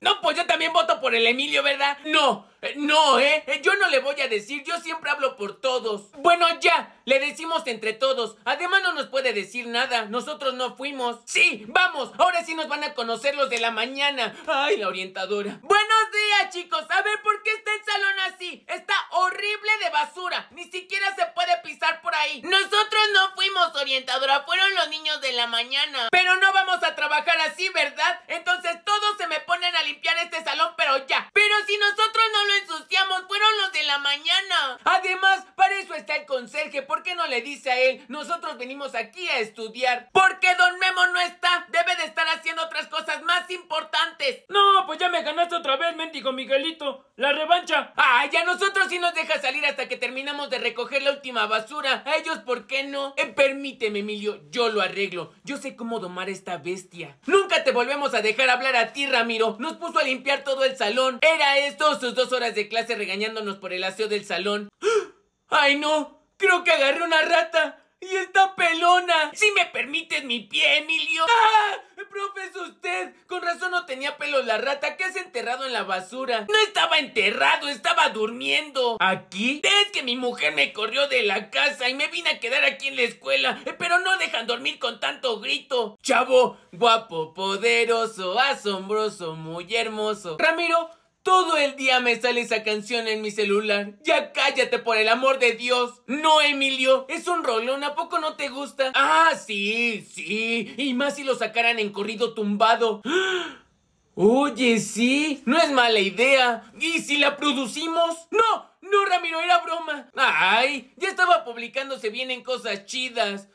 [SPEAKER 1] No, pues yo también voto por el Emilio, ¿verdad? No, eh, no, ¿eh? ¿eh? Yo no le voy a decir, yo siempre hablo por todos. Bueno, ya, le decimos entre todos. Además no nos puede decir nada, nosotros no fuimos. Sí, vamos, ahora sí nos van a conocer los de la mañana. Ay, la orientadora. Buenos días, chicos. A ver, ¿por qué está el salón así? Está horrible de basura. Ni siquiera se puede pisar por ahí. Nosotros no fuimos, orientadora, fueron los niños de la mañana. Pero no vamos a trabajar así, ¿verdad? Entonces todos se me ponen a limpiar este salón, pero ya. Pero si nosotros no lo ensuciamos, fueron los de la mañana. Además, para eso está el conserje, ¿por qué no le dice a él? Nosotros venimos aquí a estudiar. Porque don Memo no está, debe de estar haciendo otras cosas más importantes. No, pues ya me ganaste otra vez, mendigo Miguelito. La revancha. Ay, a nosotros sí nos deja salir hasta que terminamos de recoger la última basura. A ellos, ¿por qué no? Eh, permíteme, Emilio, yo lo arreglo. Yo sé cómo domar a esta bestia. Nunca te volvemos a dejar hablar a ti, Ramiro. Nos puso a limpiar todo el salón. Era esto sus dos horas de clase regañándonos por el aseo del salón. ¡Ah! ¡Ay no! Creo que agarré una rata. ¡Y está pelona! ¡Si me permites mi pie, Emilio! ¡Ah! profesor usted! Con razón no tenía pelo la rata que has enterrado en la basura. ¡No estaba enterrado! ¡Estaba durmiendo! ¿Aquí? Es que mi mujer me corrió de la casa y me vine a quedar aquí en la escuela, eh, pero no dejan dormir con tanto grito. Chavo, guapo, poderoso, asombroso, muy hermoso. Ramiro, todo el día me sale esa canción en mi celular. Ya cállate por el amor de Dios. No, Emilio, es un rolón, ¿a poco no te gusta? Ah, sí, sí. Y más si lo sacaran en corrido tumbado. Oye, sí, no es mala idea. ¿Y si la producimos? No, no, Ramiro, era broma. Ay, ya estaba publicándose bien en cosas chidas.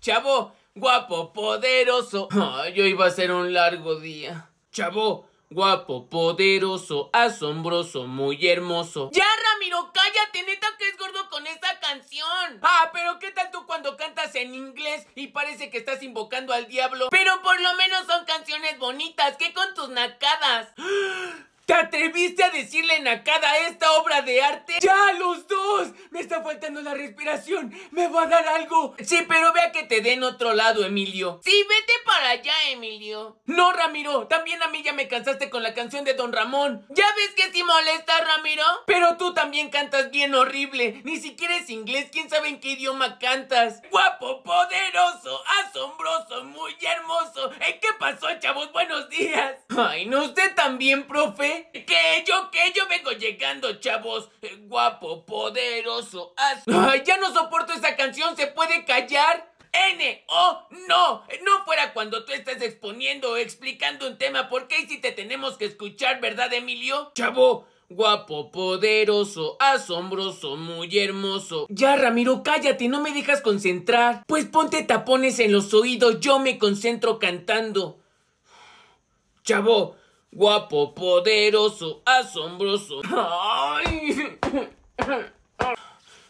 [SPEAKER 1] Chavo, guapo, poderoso. Ay, yo iba a ser un largo día. Chavo, Guapo, poderoso, asombroso, muy hermoso. ¡Ya, Ramiro, cállate! Neta que es gordo con esta canción. Ah, pero ¿qué tal tú cuando cantas en inglés y parece que estás invocando al diablo? Pero por lo menos son canciones bonitas, ¿qué con tus nacadas? ¡Ah! ¿Te atreviste a decirle Nakada a esta obra de arte? ¡Ya, los dos! Me está faltando la respiración. ¡Me va a dar algo! Sí, pero vea que te den otro lado, Emilio. Sí, vete para allá, Emilio. No, Ramiro. También a mí ya me cansaste con la canción de Don Ramón. ¿Ya ves que sí molesta, Ramiro? Pero tú también cantas bien horrible. Ni siquiera es inglés. ¿Quién sabe en qué idioma cantas? Guapo, poderoso, asombroso, muy hermoso. ¿En qué pasó, chavos? Buenos días. Ay, no, usted también, profe. ¿Qué? ¿Yo qué? Yo vengo llegando, chavos. Eh, guapo, poderoso, as... ¡Ay, ya no soporto esa canción! ¿Se puede callar? N, oh, no, no fuera cuando tú estás exponiendo o explicando un tema, porque qué si te tenemos que escuchar, verdad, Emilio? Chavo, guapo, poderoso, asombroso, muy hermoso. Ya, Ramiro, cállate, no me dejas concentrar. Pues ponte tapones en los oídos, yo me concentro cantando. Chavo, Guapo, poderoso, asombroso. Ay.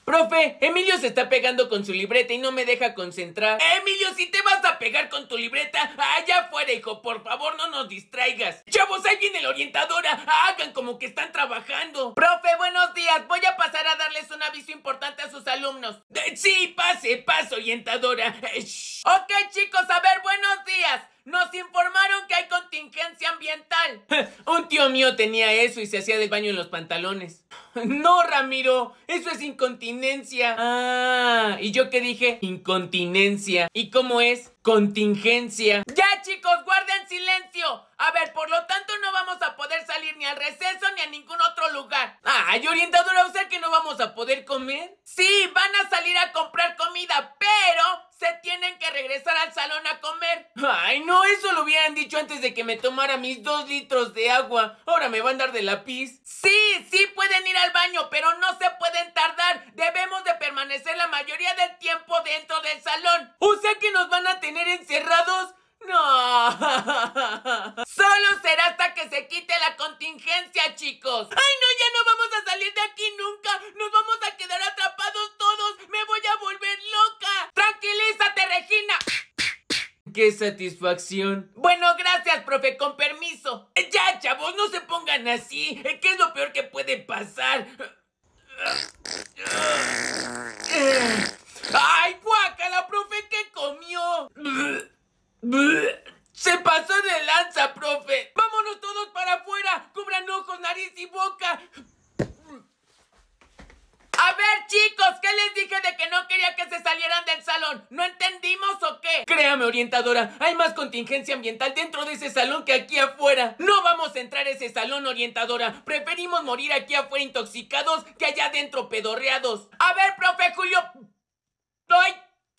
[SPEAKER 1] Profe, Emilio se está pegando con su libreta y no me deja concentrar. Emilio, si te vas a pegar con tu libreta, allá afuera, hijo, por favor no nos distraigas. Chavos, ahí viene la orientadora, hagan como que están trabajando. Profe, buenos días, voy a pasar a darles un aviso importante a sus alumnos. sí, pase, pase, orientadora. Eh, ok, chicos, a ver, buenos días. Nos informaron que hay contingencia ambiental. Un tío mío tenía eso y se hacía del baño en los pantalones. No, Ramiro, eso es incontinencia. Ah, ¿y yo qué dije? Incontinencia. ¿Y cómo es? contingencia. ¡Ya, chicos, guarden silencio! A ver, por lo tanto no vamos a poder salir ni al receso ni a ningún otro lugar. Ah, ¿y orientadora, usted que no vamos a poder comer? Sí, van a salir a comprar comida, pero se tienen que regresar al salón a comer. Ay, no, eso lo hubieran dicho antes de que me tomara mis dos litros de agua. Ahora me van a dar de lápiz. Sí, sí pueden ir al baño, pero no se pueden tardar. Debemos de permanecer la mayoría del tiempo dentro del salón. O que nos van a tener encerrados? No. Solo será hasta que se quite la contingencia, chicos. Ay, no, ya no vamos a salir de aquí nunca. Nos vamos a quedar atrapados todos. Me voy a volver loca. Tranquilízate, Regina. ¡Qué satisfacción! Bueno, gracias, profe, con permiso. Ya, chavos, no se pongan así. ¿Qué es lo peor que puede pasar? ¡Ay, la profe! ¿Qué comió? Se pasó de lanza, profe. Vámonos todos para afuera. Cubran ojos, nariz y boca. A ver, chicos, ¿qué les dije de que no quería que se salieran del salón? ¿No entendimos o qué? Créame, orientadora, hay más contingencia ambiental dentro de ese salón que aquí afuera. No vamos a entrar a ese salón, orientadora. Preferimos morir aquí afuera intoxicados que allá adentro pedorreados. A ver, profe Julio... ¡Ay!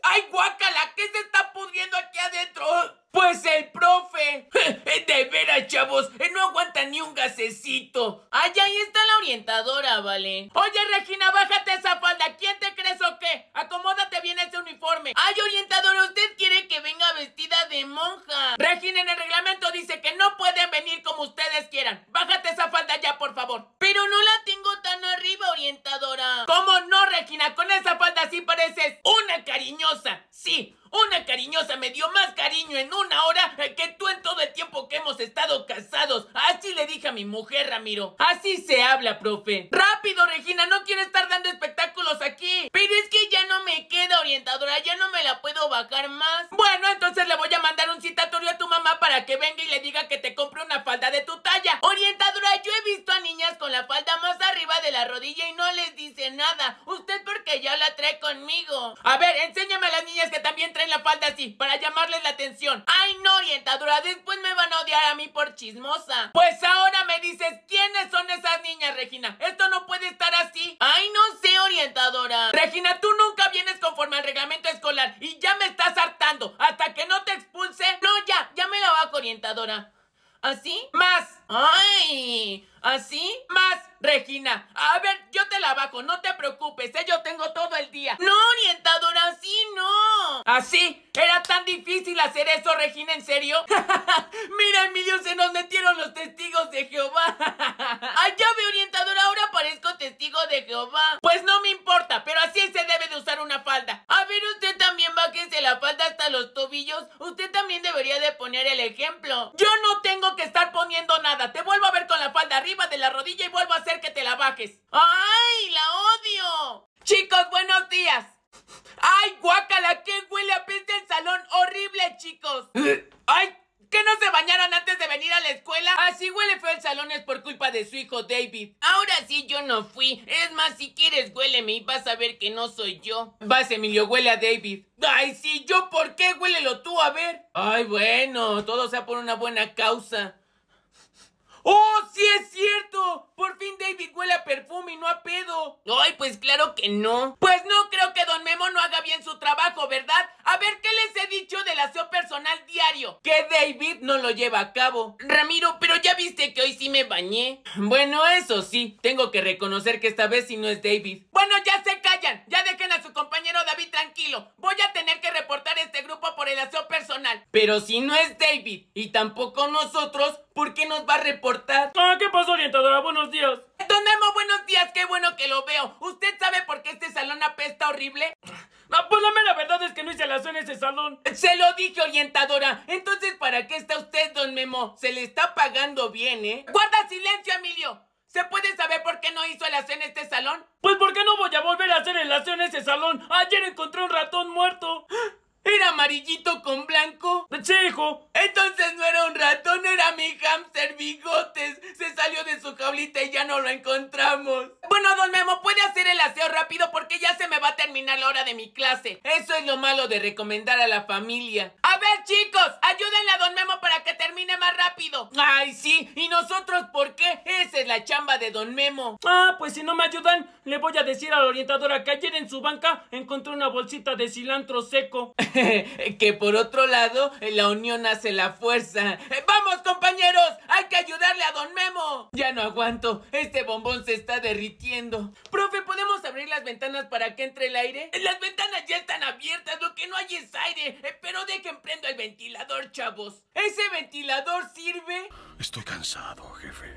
[SPEAKER 1] ¡Ay, guácala! ¿Qué se está pudriendo aquí adentro? Pues el profe. De veras, chavos, no aguanta ni un gasecito. Allá ahí está la orientadora, vale. Oye, Regina, bájate esa falda. ¿Quién te crees o qué? Acomódate bien ese uniforme. Ay, orientadora, usted quiere que venga vestida de monja. Regina, en el reglamento dice que no pueden venir como ustedes quieran. Bájate esa falda ya, por favor. Pero no la tengo tan arriba, orientadora. ¿Cómo no, Regina? Con esa falda sí pareces una cariñosa. Sí. Una cariñosa me dio más cariño en una hora que tú en todo el tiempo que hemos estado casados. Así le dije a mi mujer, Ramiro. Así se habla, profe. Rápido, Regina, no quiero estar dando espectáculos aquí. Pero es que ya no me queda orientadora, ya no me la puedo bajar más. Bueno, entonces le voy a mandar un citatorio a tu mamá para que venga y le diga que te compre una falda de tu talla. Orientadora, yo he visto a niñas con la falda más arriba de la rodilla y no les dice nada. Usted porque ya la trae conmigo. A ver, enséñame a las niñas que también traen la falda así, para llamarles la atención. Ay, no, orientadora, después me van a odiar a mí por chismosa. Pues ahora me dices, ¿quiénes son esas niñas, Regina? Esto no puede estar así. Ay, no sé, orientadora. Regina, tú nunca vienes conforme al reglamento escolar y ya me estás hartando. Hasta que no te expulse. No, ya, ya me la bajo, orientadora así, más. ¡Ay! Así, más. Regina, a ver, yo te la bajo, no te preocupes, ¿eh? yo tengo todo el día. No, orientadora, así no. Así, era tan difícil hacer eso, Regina, ¿en serio? Mira, yo, se nos metieron los testigos de Jehová. Allá ve, orientadora, ahora parezco testigo de Jehová. Pues no me importa, pero así se debe de usar una falda la falda hasta los tobillos, usted también debería de poner el ejemplo. Yo no tengo que estar poniendo nada. Te vuelvo a ver con la falda arriba de la rodilla y vuelvo a hacer que te la bajes. ¡Ay, la odio! Chicos, buenos días. ¡Ay, guácala! ¡Qué huele a peste el salón! ¡Horrible, chicos! Eh, ¡Ay, que no se bañaron antes de venir a la escuela? Así huele fue el salón es por culpa de su hijo David. Ahora sí yo no fui. Es más, si quieres huéleme y vas a ver que no soy yo. Vas, Emilio, huele a David. Ay, sí, yo por qué huélelo tú, a ver. Ay, bueno, todo sea por una buena causa. ¡Oh, sí es cierto! Por fin David huele a perfume y no a pedo. Ay, pues claro que no. Pues no creo que Don Memo no haga bien su trabajo, ¿verdad? A ver, ¿qué les he dicho del aseo personal diario? Que David no lo lleva a cabo. Ramiro, pero ya viste que hoy sí me bañé. Bueno, eso sí, tengo que reconocer que esta vez sí no es David. Bueno, ya se callan, ya dejen a su compañero David tranquilo. Voy a tener que reportar este grupo por el aseo personal. Pero si no es David y tampoco nosotros, ¿Por qué nos va a reportar? Ah, ¿qué pasó, orientadora? Buenos días. Don Memo, buenos días, qué bueno que lo veo. ¿Usted sabe por qué este salón apesta horrible? Ah, pues la verdad es que no hice la en ese salón. Se lo dije, orientadora. Entonces, ¿para qué está usted, don Memo? Se le está pagando bien, ¿eh? ¡Guarda silencio, Emilio! ¿Se puede saber por qué no hizo el aseo en este salón? Pues porque no voy a volver a hacer el aseo en ese salón. Ayer encontré un ratón muerto. ¿Era amarillito con blanco? ¡Chejo! Entonces no era un ratón, era mi hamster bigotes. Se salió de su jaulita y ya no lo encontramos. Bueno, don Memo, puede hacer el aseo rápido porque ya se me va a terminar la hora de mi clase. Eso es lo malo de recomendar a la familia. A ver, chicos, ayúdenle a don Memo para que termine más rápido. Ay, sí, ¿y nosotros por qué? Esa es la chamba de don Memo. Ah, pues si no me ayudan, le voy a decir a la orientadora que ayer en su banca encontré una bolsita de cilantro seco. que por otro lado, eh, la unión hace la fuerza. Eh, ¡Vamos, compañeros! ¡Hay que ayudarle a Don Memo! Ya no aguanto. Este bombón se está derritiendo. Profe, ¿podemos abrir las ventanas para que entre el aire? Eh, las ventanas ya están abiertas. Lo que no hay es aire. Pero dejen prendo el ventilador, chavos. ¿Ese ventilador sirve? Estoy cansado, jefe.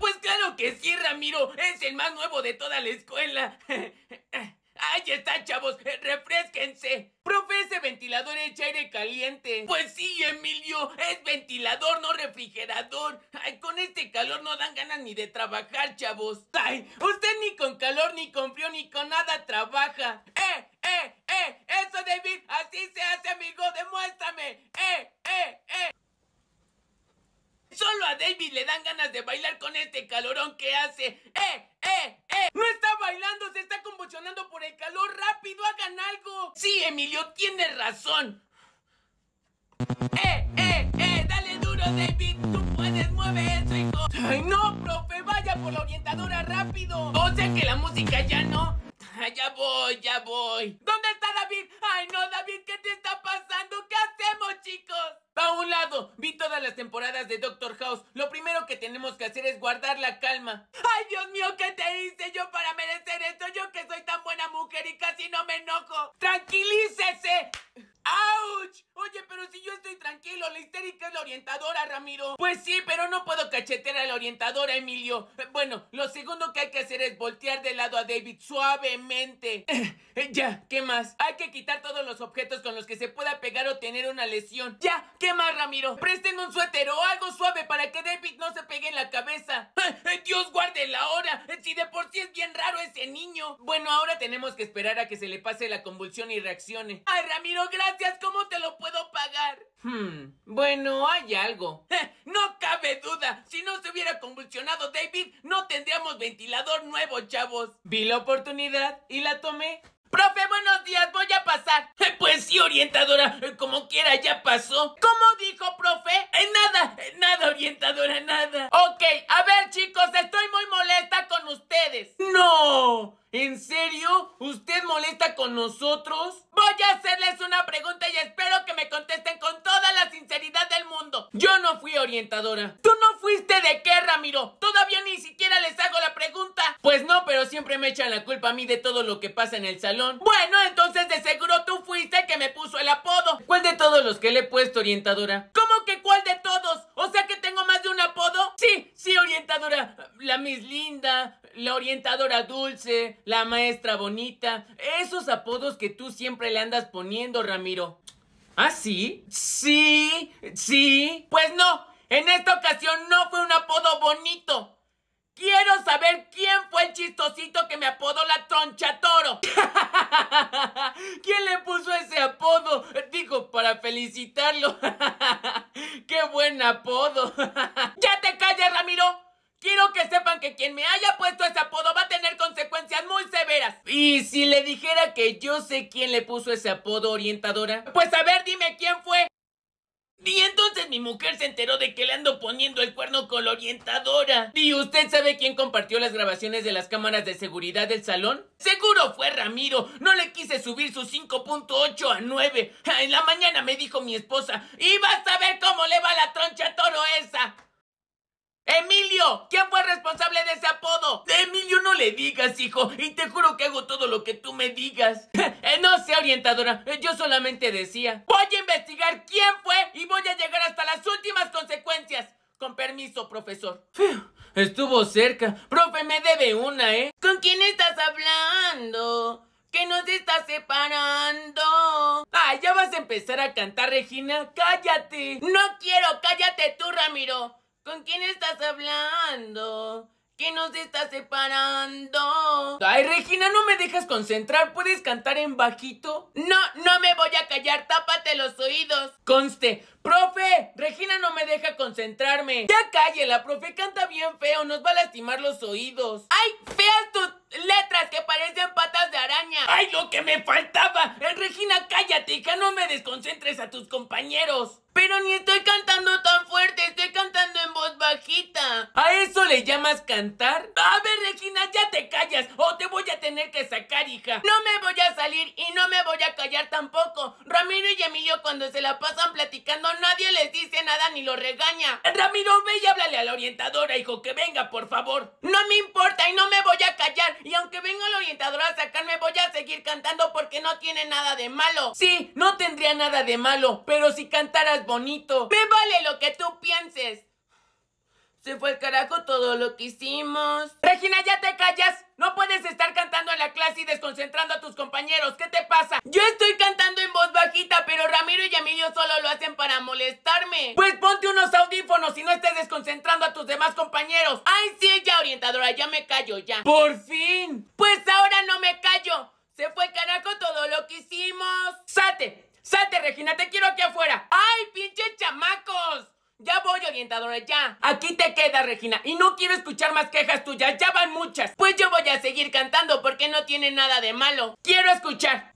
[SPEAKER 1] Pues claro que sí, Ramiro. Es el más nuevo de toda la escuela. ¡Ahí está, chavos! ¡Refresquense! ¡Profe, ese ventilador echa aire caliente! Pues sí, Emilio, es ventilador, no refrigerador. Ay, con este calor no dan ganas ni de trabajar, chavos. Ay, usted ni con calor, ni con frío, ni con nada trabaja. ¡Eh, eh, eh! ¡Eso, David! ¡Así se hace, amigo! ¡Demuéstrame! ¡Eh, eh, eh! Solo a David le dan ganas de bailar con este calorón que hace. ¡Eh, eh, eh! ¡No está bailando! ¡Se está convulsionando por el calor! ¡Rápido, hagan algo! Sí, Emilio, tienes razón. ¡Eh, eh, eh! ¡Dale duro, David! ¡Tú puedes! ¡Mueve eso, hijo! ¡Ay, no, profe! ¡Vaya por la orientadora, rápido! O sea que la música ya no... Ya voy, ya voy. ¿Dónde está David? ¡Ay, no, David! ¿Qué te está pasando? ¿Qué hacemos, chicos? A un lado, vi todas las temporadas de Doctor House. Lo primero que tenemos que hacer es guardar la calma. ¡Ay, Dios mío, qué te hice yo para merecer esto! Yo que soy tan buena mujer y casi no me enojo. ¡Tranquilícese! ¡Auch! Oye, pero si yo estoy tranquilo, la histérica es la orientadora, Ramiro. Pues sí, pero no puedo cachetear a la orientadora, Emilio. Bueno, lo segundo que hay que hacer es voltear de lado a David suavemente. Eh, ya, ¿qué más? Hay que quitar todos los objetos con los que se pueda pegar o tener una lesión. Ya, ¿Qué más, Ramiro? Presten un suéter o algo suave para que David no se pegue en la cabeza. Eh, ¡Dios guarde la hora! Eh, si de por sí es bien raro ese niño. Bueno, ahora tenemos que esperar a que se le pase la convulsión y reaccione. ¡Ay, Ramiro, gracias! ¿Cómo te lo puedo pagar? Hmm, bueno, hay algo. ¡No cabe duda! Si no se hubiera convulsionado David, no tendríamos ventilador nuevo, chavos. Vi la oportunidad y la tomé. Profe, buenos días, voy a pasar. Eh, pues sí, orientadora, eh, como quiera, ya pasó. ¿Cómo dijo, profe? Eh, nada, nada, orientadora, nada. Ok, a ver, chicos, estoy muy molesta con ustedes. No. ¿En serio? ¿Usted molesta con nosotros? Voy a hacerles una pregunta y espero que me contesten con toda la sinceridad del mundo. Yo no fui orientadora. ¿Tú no fuiste de qué, Ramiro? Todavía ni siquiera les hago la pregunta. Pues no, pero siempre me echan la culpa a mí de todo lo que pasa en el salón. Bueno, entonces de seguro tú fuiste el que me puso el apodo. ¿Cuál de todos los que le he puesto, orientadora? ¿Cómo que cuál de todos? ¿O sea que tengo más de un apodo? Sí, sí, orientadora. La Miss Linda, la orientadora dulce, la maestra bonita, esos apodos que tú siempre le andas poniendo, Ramiro. ¿Ah, sí? Sí, sí. Pues no, en esta ocasión no fue un apodo bonito. Quiero saber quién fue el chistosito que me apodó la troncha toro. ¿Quién le puso ese apodo? Digo, para felicitarlo. ¡Qué buen apodo! ¡Ya te calles, Ramiro! Quiero que sepan que quien me haya puesto ese apodo va a tener consecuencias muy severas. Y si le dijera que yo sé quién le puso ese apodo orientadora, pues a ver, dime quién fue. Y entonces mi mujer se enteró de que le ando poniendo el cuerno con la orientadora. ¿Y usted sabe quién compartió las grabaciones de las cámaras de seguridad del salón? Seguro fue Ramiro. No le quise subir su 5.8 a 9. En la mañana me dijo mi esposa, y vas a ver cómo le va la troncha toro esa. ¡Emilio! ¿Quién fue responsable de ese apodo? Emilio, no le digas, hijo, y te juro que hago todo lo que tú me digas. Eh, no sé, orientadora, eh, yo solamente decía. Voy a investigar quién fue y voy a llegar hasta las últimas consecuencias. Con permiso, profesor. Estuvo cerca. Profe, me debe una, ¿eh? ¿Con quién estás hablando? ¿Qué nos estás separando. Ah, ya vas a empezar a cantar, Regina. Cállate. No quiero, cállate tú, Ramiro. ¿Con quién estás hablando? ¿Qué nos está separando? Ay, Regina, no me dejas concentrar. ¿Puedes cantar en bajito? No, no me voy a callar. Tápate los oídos. Conste. Profe, Regina no me deja concentrarme. Ya cállela, profe. Canta bien feo. Nos va a lastimar los oídos. Ay, feas tus letras que parecen patas de araña. Ay, lo que me faltaba. Eh, Regina, cállate. Que no me desconcentres a tus compañeros. Pero ni estoy cantando tan fuerte, estoy cantando en voz bajita. ¿A eso le llamas cantar? A ver, Regina, ya te callas o te voy a tener que sacar, hija. No me voy a salir y no me voy a callar tampoco. Ramiro y Emilio cuando se la pasan platicando nadie les dice nada ni lo regaña. Ramiro, ve y háblale a la orientadora, hijo, que venga, por favor. No me importa y no me voy a callar. Y aunque venga la orientadora a sacarme, voy a seguir cantando porque no tiene nada de malo. Sí, no tendría nada de malo, pero si cantaras bonito. Me vale lo que tú pienses. Se fue el carajo todo lo que hicimos. Regina, ya te callas. No puedes estar cantando en la clase y desconcentrando a tus compañeros. ¿Qué te pasa? Yo estoy cantando en voz bajita, pero Ramiro y Emilio solo lo hacen para molestarme. Pues ponte unos audífonos y no estés desconcentrando a tus demás compañeros. Ay, sí, ya orientadora, ya me callo, ya. Por fin. Pues ahora no me callo. Se fue el carajo todo lo que hicimos. Sate, ¡Salte, Regina! ¡Te quiero aquí afuera! ¡Ay, pinches chamacos! Ya voy, orientadora, ya. Aquí te queda, Regina. Y no quiero escuchar más quejas tuyas, ya van muchas. Pues yo voy a seguir cantando porque no tiene nada de malo. Quiero escuchar.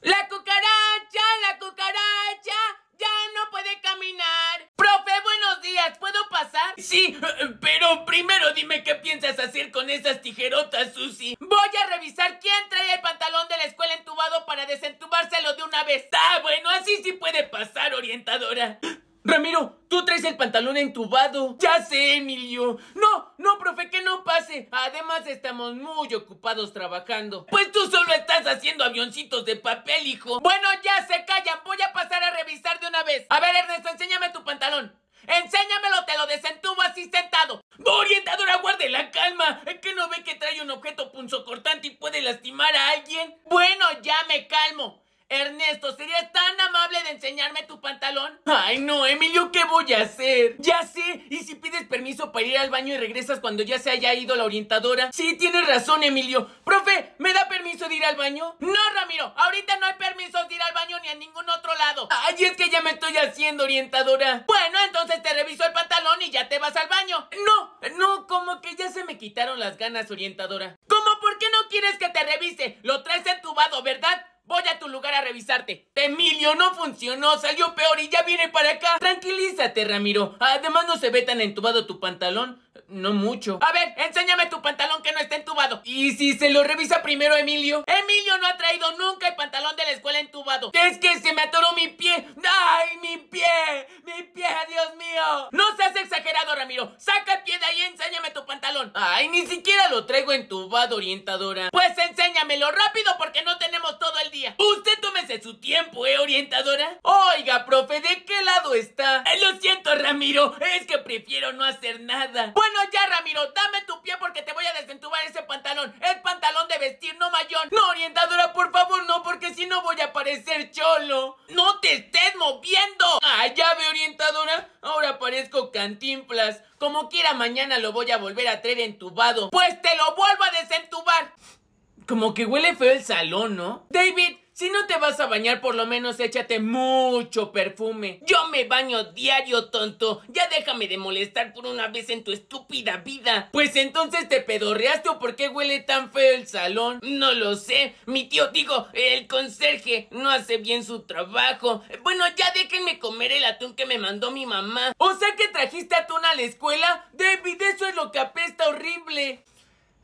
[SPEAKER 1] La cucaracha, la cucaracha, ¡Ya no puede caminar! ¡Profe, buenos días! ¿Puedo pasar? Sí, pero primero dime qué piensas hacer con esas tijerotas, Susi. Voy a revisar quién trae el pantalón de la escuela entubado para desentubárselo de una vez. ¡Ah, bueno, así sí puede pasar, orientadora! Ramiro, tú traes el pantalón entubado. Ya sé, Emilio. No, no, profe, que no pase. Además, estamos muy ocupados trabajando. Pues tú solo estás haciendo avioncitos de papel, hijo. Bueno, ya se callan. Voy a pasar a revisar de una vez. A ver, Ernesto, enséñame tu pantalón. Enséñamelo, te lo desentubo así sentado. Orientadora, guarde la calma. ¿Es ¿Que no ve que trae un objeto punzocortante y puede lastimar a alguien? Bueno, ya me calmo. Ernesto, sería tan amable de enseñarme tu pantalón? Ay, no, Emilio, ¿qué voy a hacer? Ya sé, ¿y si pides permiso para ir al baño y regresas cuando ya se haya ido la orientadora? Sí, tienes razón, Emilio. Profe, ¿me da permiso de ir al baño? No, Ramiro, ahorita no hay permiso de ir al baño ni a ningún otro lado. Ay, es que ya me estoy haciendo orientadora. Bueno, entonces te reviso el pantalón y ya te vas al baño. No, no, como que ya se me quitaron las ganas, orientadora. ¿Cómo por qué no quieres que te revise? Lo traes entubado, ¿verdad? Voy a tu lugar a revisarte. Emilio, no funcionó, salió peor y ya viene para acá. Tranquilízate, Ramiro. Además no se ve tan entubado tu pantalón. No mucho. A ver, enséñame tu pantalón que no está entubado. ¿Y si se lo revisa primero Emilio? Emilio no ha traído nunca el pantalón de la escuela entubado. Es que se me atoró mi pie. ¡Ay, mi pie! ¡Mi pie, Dios mío! No seas exagerado, Ramiro. Saca el pie de ahí y enséñame tu pantalón. Ay, ni siquiera lo traigo entubado, orientadora. Pues enséñamelo rápido porque no tenemos todo el día. Usted tómese su tiempo, ¿eh, orientadora? Oiga, profe, ¿de qué lado está? Eh, lo siento, Ramiro. Es que prefiero no hacer nada. Pues bueno, ya, Ramiro, dame tu pie porque te voy a desentubar ese pantalón. El pantalón de vestir, no mayón. No, orientadora, por favor, no, porque si no voy a parecer cholo. ¡No te estés moviendo! ¡Ah, ya ve, orientadora! Ahora parezco cantinflas. Como quiera, mañana lo voy a volver a traer entubado. ¡Pues te lo vuelvo a desentubar! Como que huele feo el salón, ¿no? David, si no te vas a bañar, por lo menos échate mucho perfume. Yo me baño diario, tonto. Ya déjame de molestar por una vez en tu estúpida vida. Pues entonces te pedorreaste o por qué huele tan feo el salón. No lo sé. Mi tío, digo, el conserje no hace bien su trabajo. Bueno, ya déjenme comer el atún que me mandó mi mamá. O sea que trajiste atún a la escuela. David, eso es lo que apesta horrible.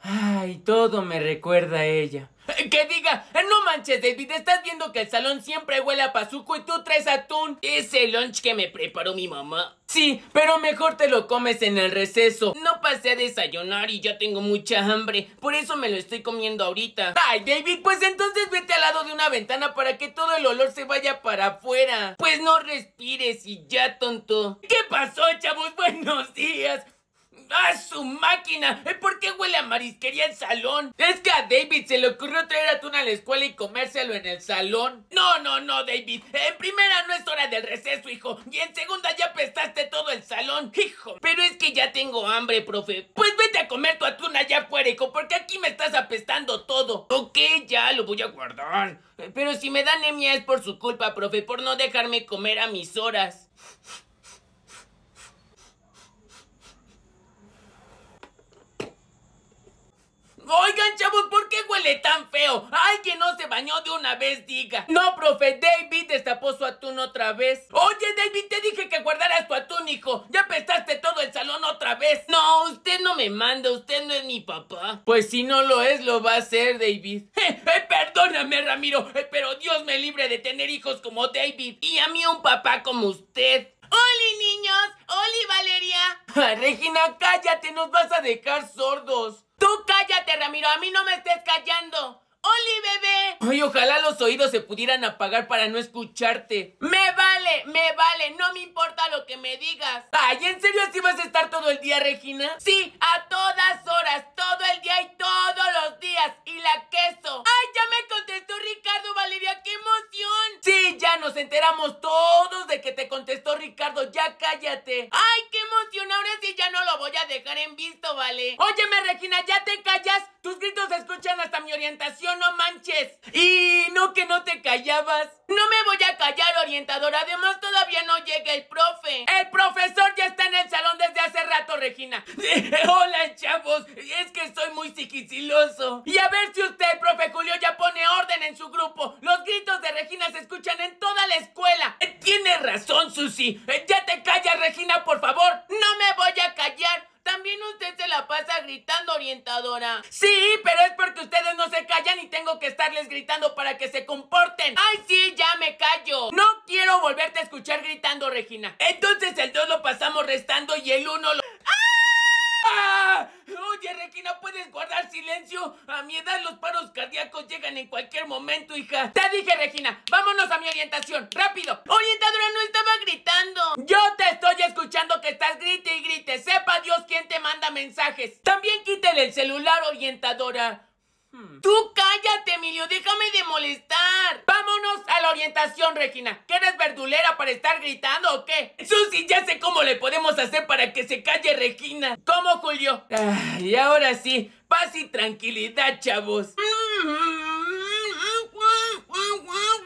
[SPEAKER 1] Ay, todo me recuerda a ella. Que diga, no manches David, estás viendo que el salón siempre huele a pazuco y tú traes atún. Ese lunch que me preparó mi mamá. Sí, pero mejor te lo comes en el receso. No pasé a desayunar y ya tengo mucha hambre, por eso me lo estoy comiendo ahorita. Ay David, pues entonces vete al lado de una ventana para que todo el olor se vaya para afuera. Pues no respires y ya tonto. ¿Qué pasó chavos? Buenos días. ¡Ah, su máquina! ¿Eh, ¿Por qué huele a marisquería el salón? Es que a David se le ocurrió traer atún a la escuela y comérselo en el salón. No, no, no, David. En primera no es hora del receso, hijo. Y en segunda ya apestaste todo el salón, hijo. Pero es que ya tengo hambre, profe. Pues vete a comer tu atún allá afuera, hijo, porque aquí me estás apestando todo. Ok, ya lo voy a guardar. Pero si me dan anemia es por su culpa, profe, por no dejarme comer a mis horas. Oigan, chavos, ¿por qué huele tan feo? ¡Ay, que no se bañó de una vez, diga! No, profe, David destapó su atún otra vez. Oye, David, te dije que guardaras tu atún, hijo. Ya pestaste todo el salón otra vez. No, usted no me manda, usted no es mi papá. Pues si no lo es, lo va a ser, David. Eh, eh, perdóname, Ramiro, eh, pero Dios me libre de tener hijos como David. Y a mí un papá como usted. ¡Hola, niños! ¡Oli, Valeria! Ah, Regina, cállate, nos vas a dejar sordos. Tú cállate, Ramiro, a mí no me estés callando. ¡Oli, bebé! Ay, ojalá los oídos se pudieran apagar para no escucharte. ¡Me vale! ¡Me vale! ¡No me importa lo que me digas! Ay, ¿en serio así vas a estar todo el día, Regina? Sí, a todas horas, todo el día y todos los días. Y la queso. ¡Ay, ya me contestó Ricardo, Valeria! ¡Qué emoción! Sí, ya nos enteramos todos de que te contestó Ricardo. Ya cállate. ¡Ay, qué emoción! Ahora sí ya no lo voy a dejar en visto, ¿vale? Óyeme, Regina, ya te callas. Tus gritos se escuchan hasta mi orientación no manches. Y no que no te callabas. No me voy a callar, orientador. Además, todavía no llega el profe. El profesor ya está en el salón desde hace rato, Regina. Hola, chavos. Es que soy muy siquiciloso. Y a ver si usted, profe Julio, ya pone orden en su grupo. Los gritos de Regina se escuchan en toda la escuela. Eh, tiene razón, Susi. Eh, ya te callas, Regina, por favor. No me voy a callar. También usted se la pasa gritando, orientadora. Sí, pero es porque ustedes no se callan y tengo que estarles gritando para que se comporten. ¡Ay, sí, ya me callo! No quiero volverte a escuchar gritando, Regina. Entonces el 2 lo pasamos restando y el 1 lo Oye, Regina, ¿puedes guardar silencio? A mi edad los paros cardíacos llegan en cualquier momento, hija. Te dije, Regina, vámonos a mi orientación. ¡Rápido! Orientadora, no estaba gritando. Yo te estoy escuchando que estás grite y grite. Sepa Dios quién te manda mensajes. También quítale el celular, orientadora. Hmm. Tú cállate, Emilio, déjame de molestar. Vámonos a la orientación, Regina. ¿Que eres verdulera para estar gritando o qué? Susi, ya sé cómo le podemos hacer para que se calle Regina. ¿Cómo, Julio? y ahora sí, paz y tranquilidad, chavos.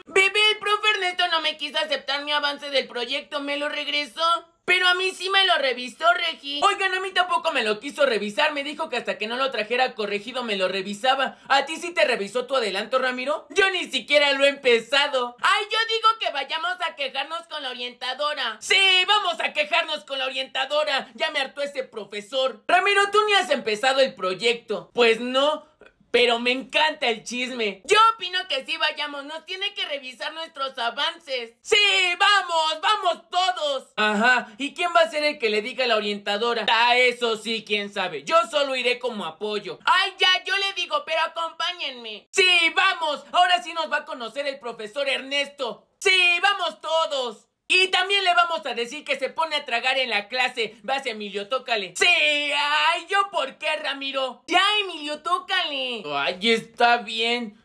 [SPEAKER 1] Bebé, el profe Neto no me quiso aceptar mi avance del proyecto, me lo regresó. Pero a mí sí me lo revisó, Regi. Oigan, a mí tampoco me lo quiso revisar. Me dijo que hasta que no lo trajera corregido me lo revisaba. ¿A ti sí te revisó tu adelanto, Ramiro? Yo ni siquiera lo he empezado. Ay, yo digo que vayamos a quejarnos con la orientadora. Sí, vamos a quejarnos con la orientadora. Ya me hartó ese profesor. Ramiro, tú ni has empezado el proyecto. Pues no, pero me encanta el chisme. Yo opino que sí vayamos, nos tiene que revisar nuestros avances. Sí, vamos, vamos todos. Ajá, ¿y quién va a ser el que le diga a la orientadora? Ah, eso sí, quién sabe. Yo solo iré como apoyo. Ay, ya, yo le digo, pero acompáñenme. Sí, vamos, ahora sí nos va a conocer el profesor Ernesto. Sí, vamos todos. Y también le vamos a decir que se pone a tragar en la clase. Vas, Emilio, tócale. Sí, ay, ¿yo por qué, Ramiro? Ya, Emilio, tócale. Ay, está bien.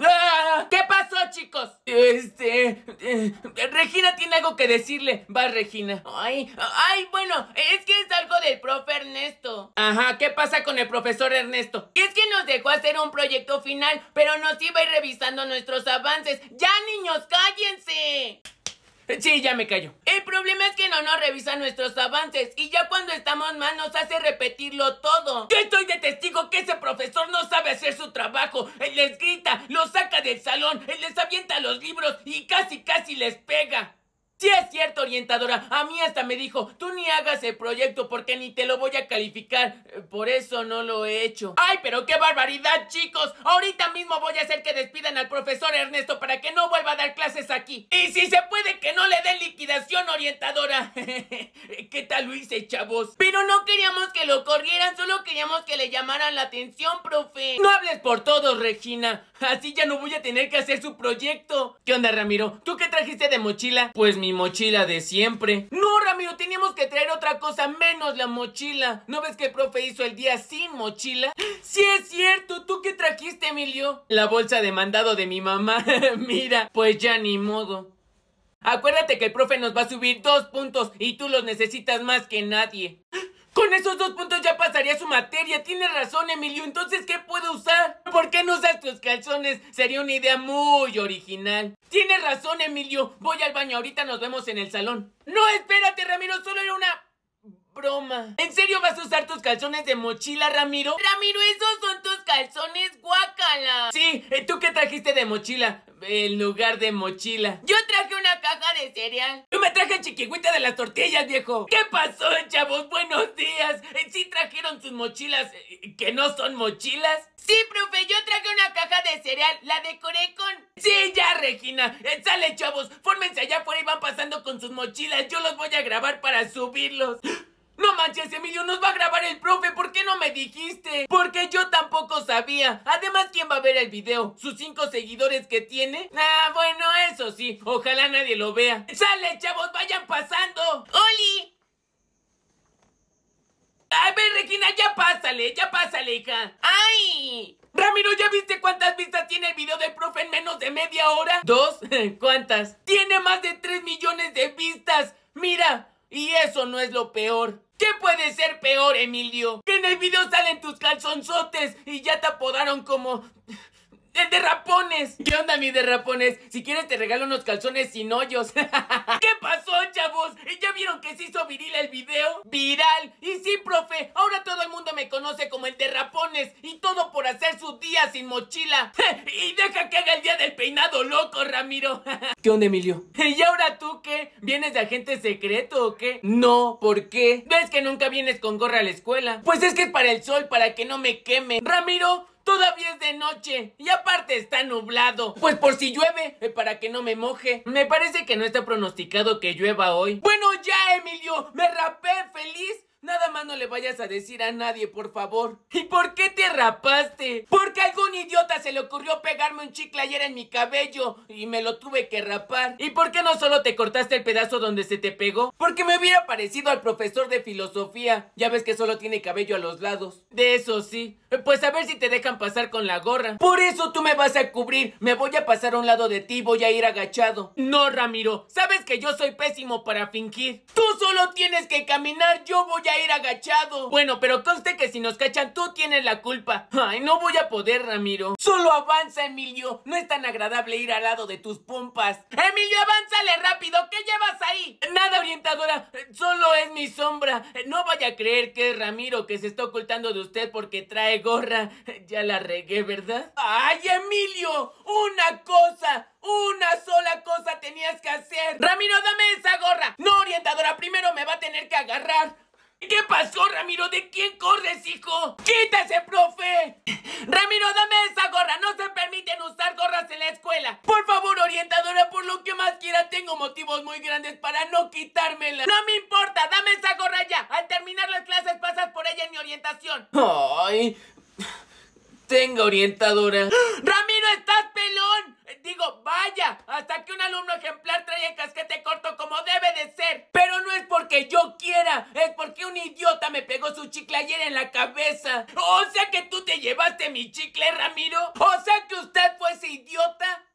[SPEAKER 1] ¡Ah! ¿Qué pasó, chicos? Este. Eh, Regina tiene algo que decirle. Va, Regina. Ay, ay, bueno, es que es algo del profe Ernesto. Ajá, ¿qué pasa con el profesor Ernesto? Es que nos dejó hacer un proyecto final, pero nos iba a ir revisando nuestros avances. ¡Ya, niños, cállense! Sí, ya me callo. El problema es que no nos revisa nuestros avances y ya cuando estamos mal nos hace repetirlo todo. Yo estoy de testigo que ese profesor no sabe hacer su trabajo. Él les grita, los saca del salón, él les avienta los libros y casi casi les pega. Sí es cierto, orientadora. A mí hasta me dijo, tú ni hagas el proyecto porque ni te lo voy a calificar. Eh, por eso no lo he hecho. ¡Ay, pero qué barbaridad, chicos! Ahorita mismo voy a hacer que despidan al profesor Ernesto para que no vuelva a dar clases aquí. Y si se puede, que no le den liquidación, orientadora. ¿Qué tal lo hice, chavos? Pero no queríamos que lo corrieran, solo queríamos que le llamaran la atención, profe. No hables por todos, Regina. Así ya no voy a tener que hacer su proyecto. ¿Qué onda, Ramiro? ¿Tú qué trajiste de mochila? Pues mi mi mochila de siempre. No, Ramiro, teníamos que traer otra cosa menos la mochila. ¿No ves que el profe hizo el día sin mochila? Sí, es cierto. ¿Tú qué trajiste, Emilio? La bolsa de mandado de mi mamá. Mira, pues ya ni modo. Acuérdate que el profe nos va a subir dos puntos y tú los necesitas más que nadie. ¡Ah! Con esos dos puntos ya pasaría su materia. Tienes razón, Emilio. Entonces, ¿qué puedo usar? ¿Por qué no usas tus calzones? Sería una idea muy original. Tienes razón, Emilio. Voy al baño. Ahorita nos vemos en el salón. No, espérate, Ramiro. Solo era una... Broma. ¿En serio vas a usar tus calzones de mochila, Ramiro? Ramiro, esos son tus calzones, guacala. Sí, ¿y ¿tú qué trajiste de mochila? en lugar de mochila. Yo traje una caja de cereal. Yo me traje chiquigüita de las tortillas, viejo. ¿Qué pasó, chavos? Buenos días. Eh, ¿Sí trajeron sus mochilas eh, que no son mochilas? Sí, profe, yo traje una caja de cereal. La decoré con... Sí, ya, Regina. Eh, sale, chavos. Fórmense allá afuera y van pasando con sus mochilas. Yo los voy a grabar para subirlos. No manches, Emilio, nos va a grabar el profe, ¿por qué no me dijiste? Porque yo tampoco sabía. Además, ¿quién va a ver el video? ¿Sus cinco seguidores que tiene? Ah, bueno, eso sí, ojalá nadie lo vea. ¡Sale, chavos, vayan pasando! ¡Oli! A ver, Regina, ya pásale, ya pásale, hija. ¡Ay! Ramiro, ¿ya viste cuántas vistas tiene el video del profe en menos de media hora? ¿Dos? ¿Cuántas? Tiene más de 3 millones de vistas. Mira, y eso no es lo peor. ¿Qué puede ser peor, Emilio? Que en el video salen tus calzonzotes y ya te apodaron como... ¡El de Rapones! ¿Qué onda, mi de Rapones? Si quieres te regalo unos calzones sin hoyos. ¿Qué pasó, chavos? ¿Ya vieron que se hizo viril el video? ¡Viral! Y sí, profe, ahora todo el mundo me conoce como el de Rapones. y todo por hacer su día sin mochila. y deja que haga el día del peinado loco, Ramiro. ¿Qué onda, Emilio? ¿Y ahora tú qué? ¿Vienes de agente secreto o qué? No, ¿por qué? ¿Ves que nunca vienes con gorra a la escuela? Pues es que es para el sol, para que no me queme. Ramiro, Todavía es de noche y aparte está nublado. Pues por si llueve, eh, para que no me moje. Me parece que no está pronosticado que llueva hoy. Bueno, ya, Emilio, me rapé feliz Nada más no le vayas a decir a nadie, por favor. ¿Y por qué te rapaste? Porque a algún idiota se le ocurrió pegarme un chicle ayer en mi cabello y me lo tuve que rapar. ¿Y por qué no solo te cortaste el pedazo donde se te pegó? Porque me hubiera parecido al profesor de filosofía. Ya ves que solo tiene cabello a los lados. De eso sí. Pues a ver si te dejan pasar con la gorra. Por eso tú me vas a cubrir. Me voy a pasar a un lado de ti, voy a ir agachado. No, Ramiro. Sabes que yo soy pésimo para fingir. Tú solo tienes que caminar, yo voy ir agachado. Bueno, pero conste que si nos cachan, tú tienes la culpa. Ay, no voy a poder, Ramiro. Solo avanza, Emilio. No es tan agradable ir al lado de tus pompas. Emilio, avánzale rápido. ¿Qué llevas ahí? Nada, orientadora. Solo es mi sombra. No vaya a creer que es Ramiro que se está ocultando de usted porque trae gorra. Ya la regué, ¿verdad? ¡Ay, Emilio! ¡Una cosa! Una sola cosa tenías que hacer. Ramiro, dame esa gorra. No, orientadora, primero me va a tener que agarrar. ¿Qué pasó, Ramiro? ¿De quién corres, hijo? ¡Quítese, profe! Ramiro, dame esa gorra. No se permiten usar gorras en la escuela. Por favor, orientadora, por lo que más quiera, tengo motivos muy grandes para no quitármela. No me importa, dame esa gorra ya. Al terminar las clases pasas por ella en mi orientación. Ay. Tenga orientadora. Ramiro, estás pelón. Digo, vaya, hasta que un alumno ejemplar trae casquete corto como debe de ser. Pero no es porque yo quiera, es porque un idiota me pegó su chicle ayer en la cabeza. O sea que tú te llevaste mi chicle, Ramiro. O sea que usted fue ese idiota.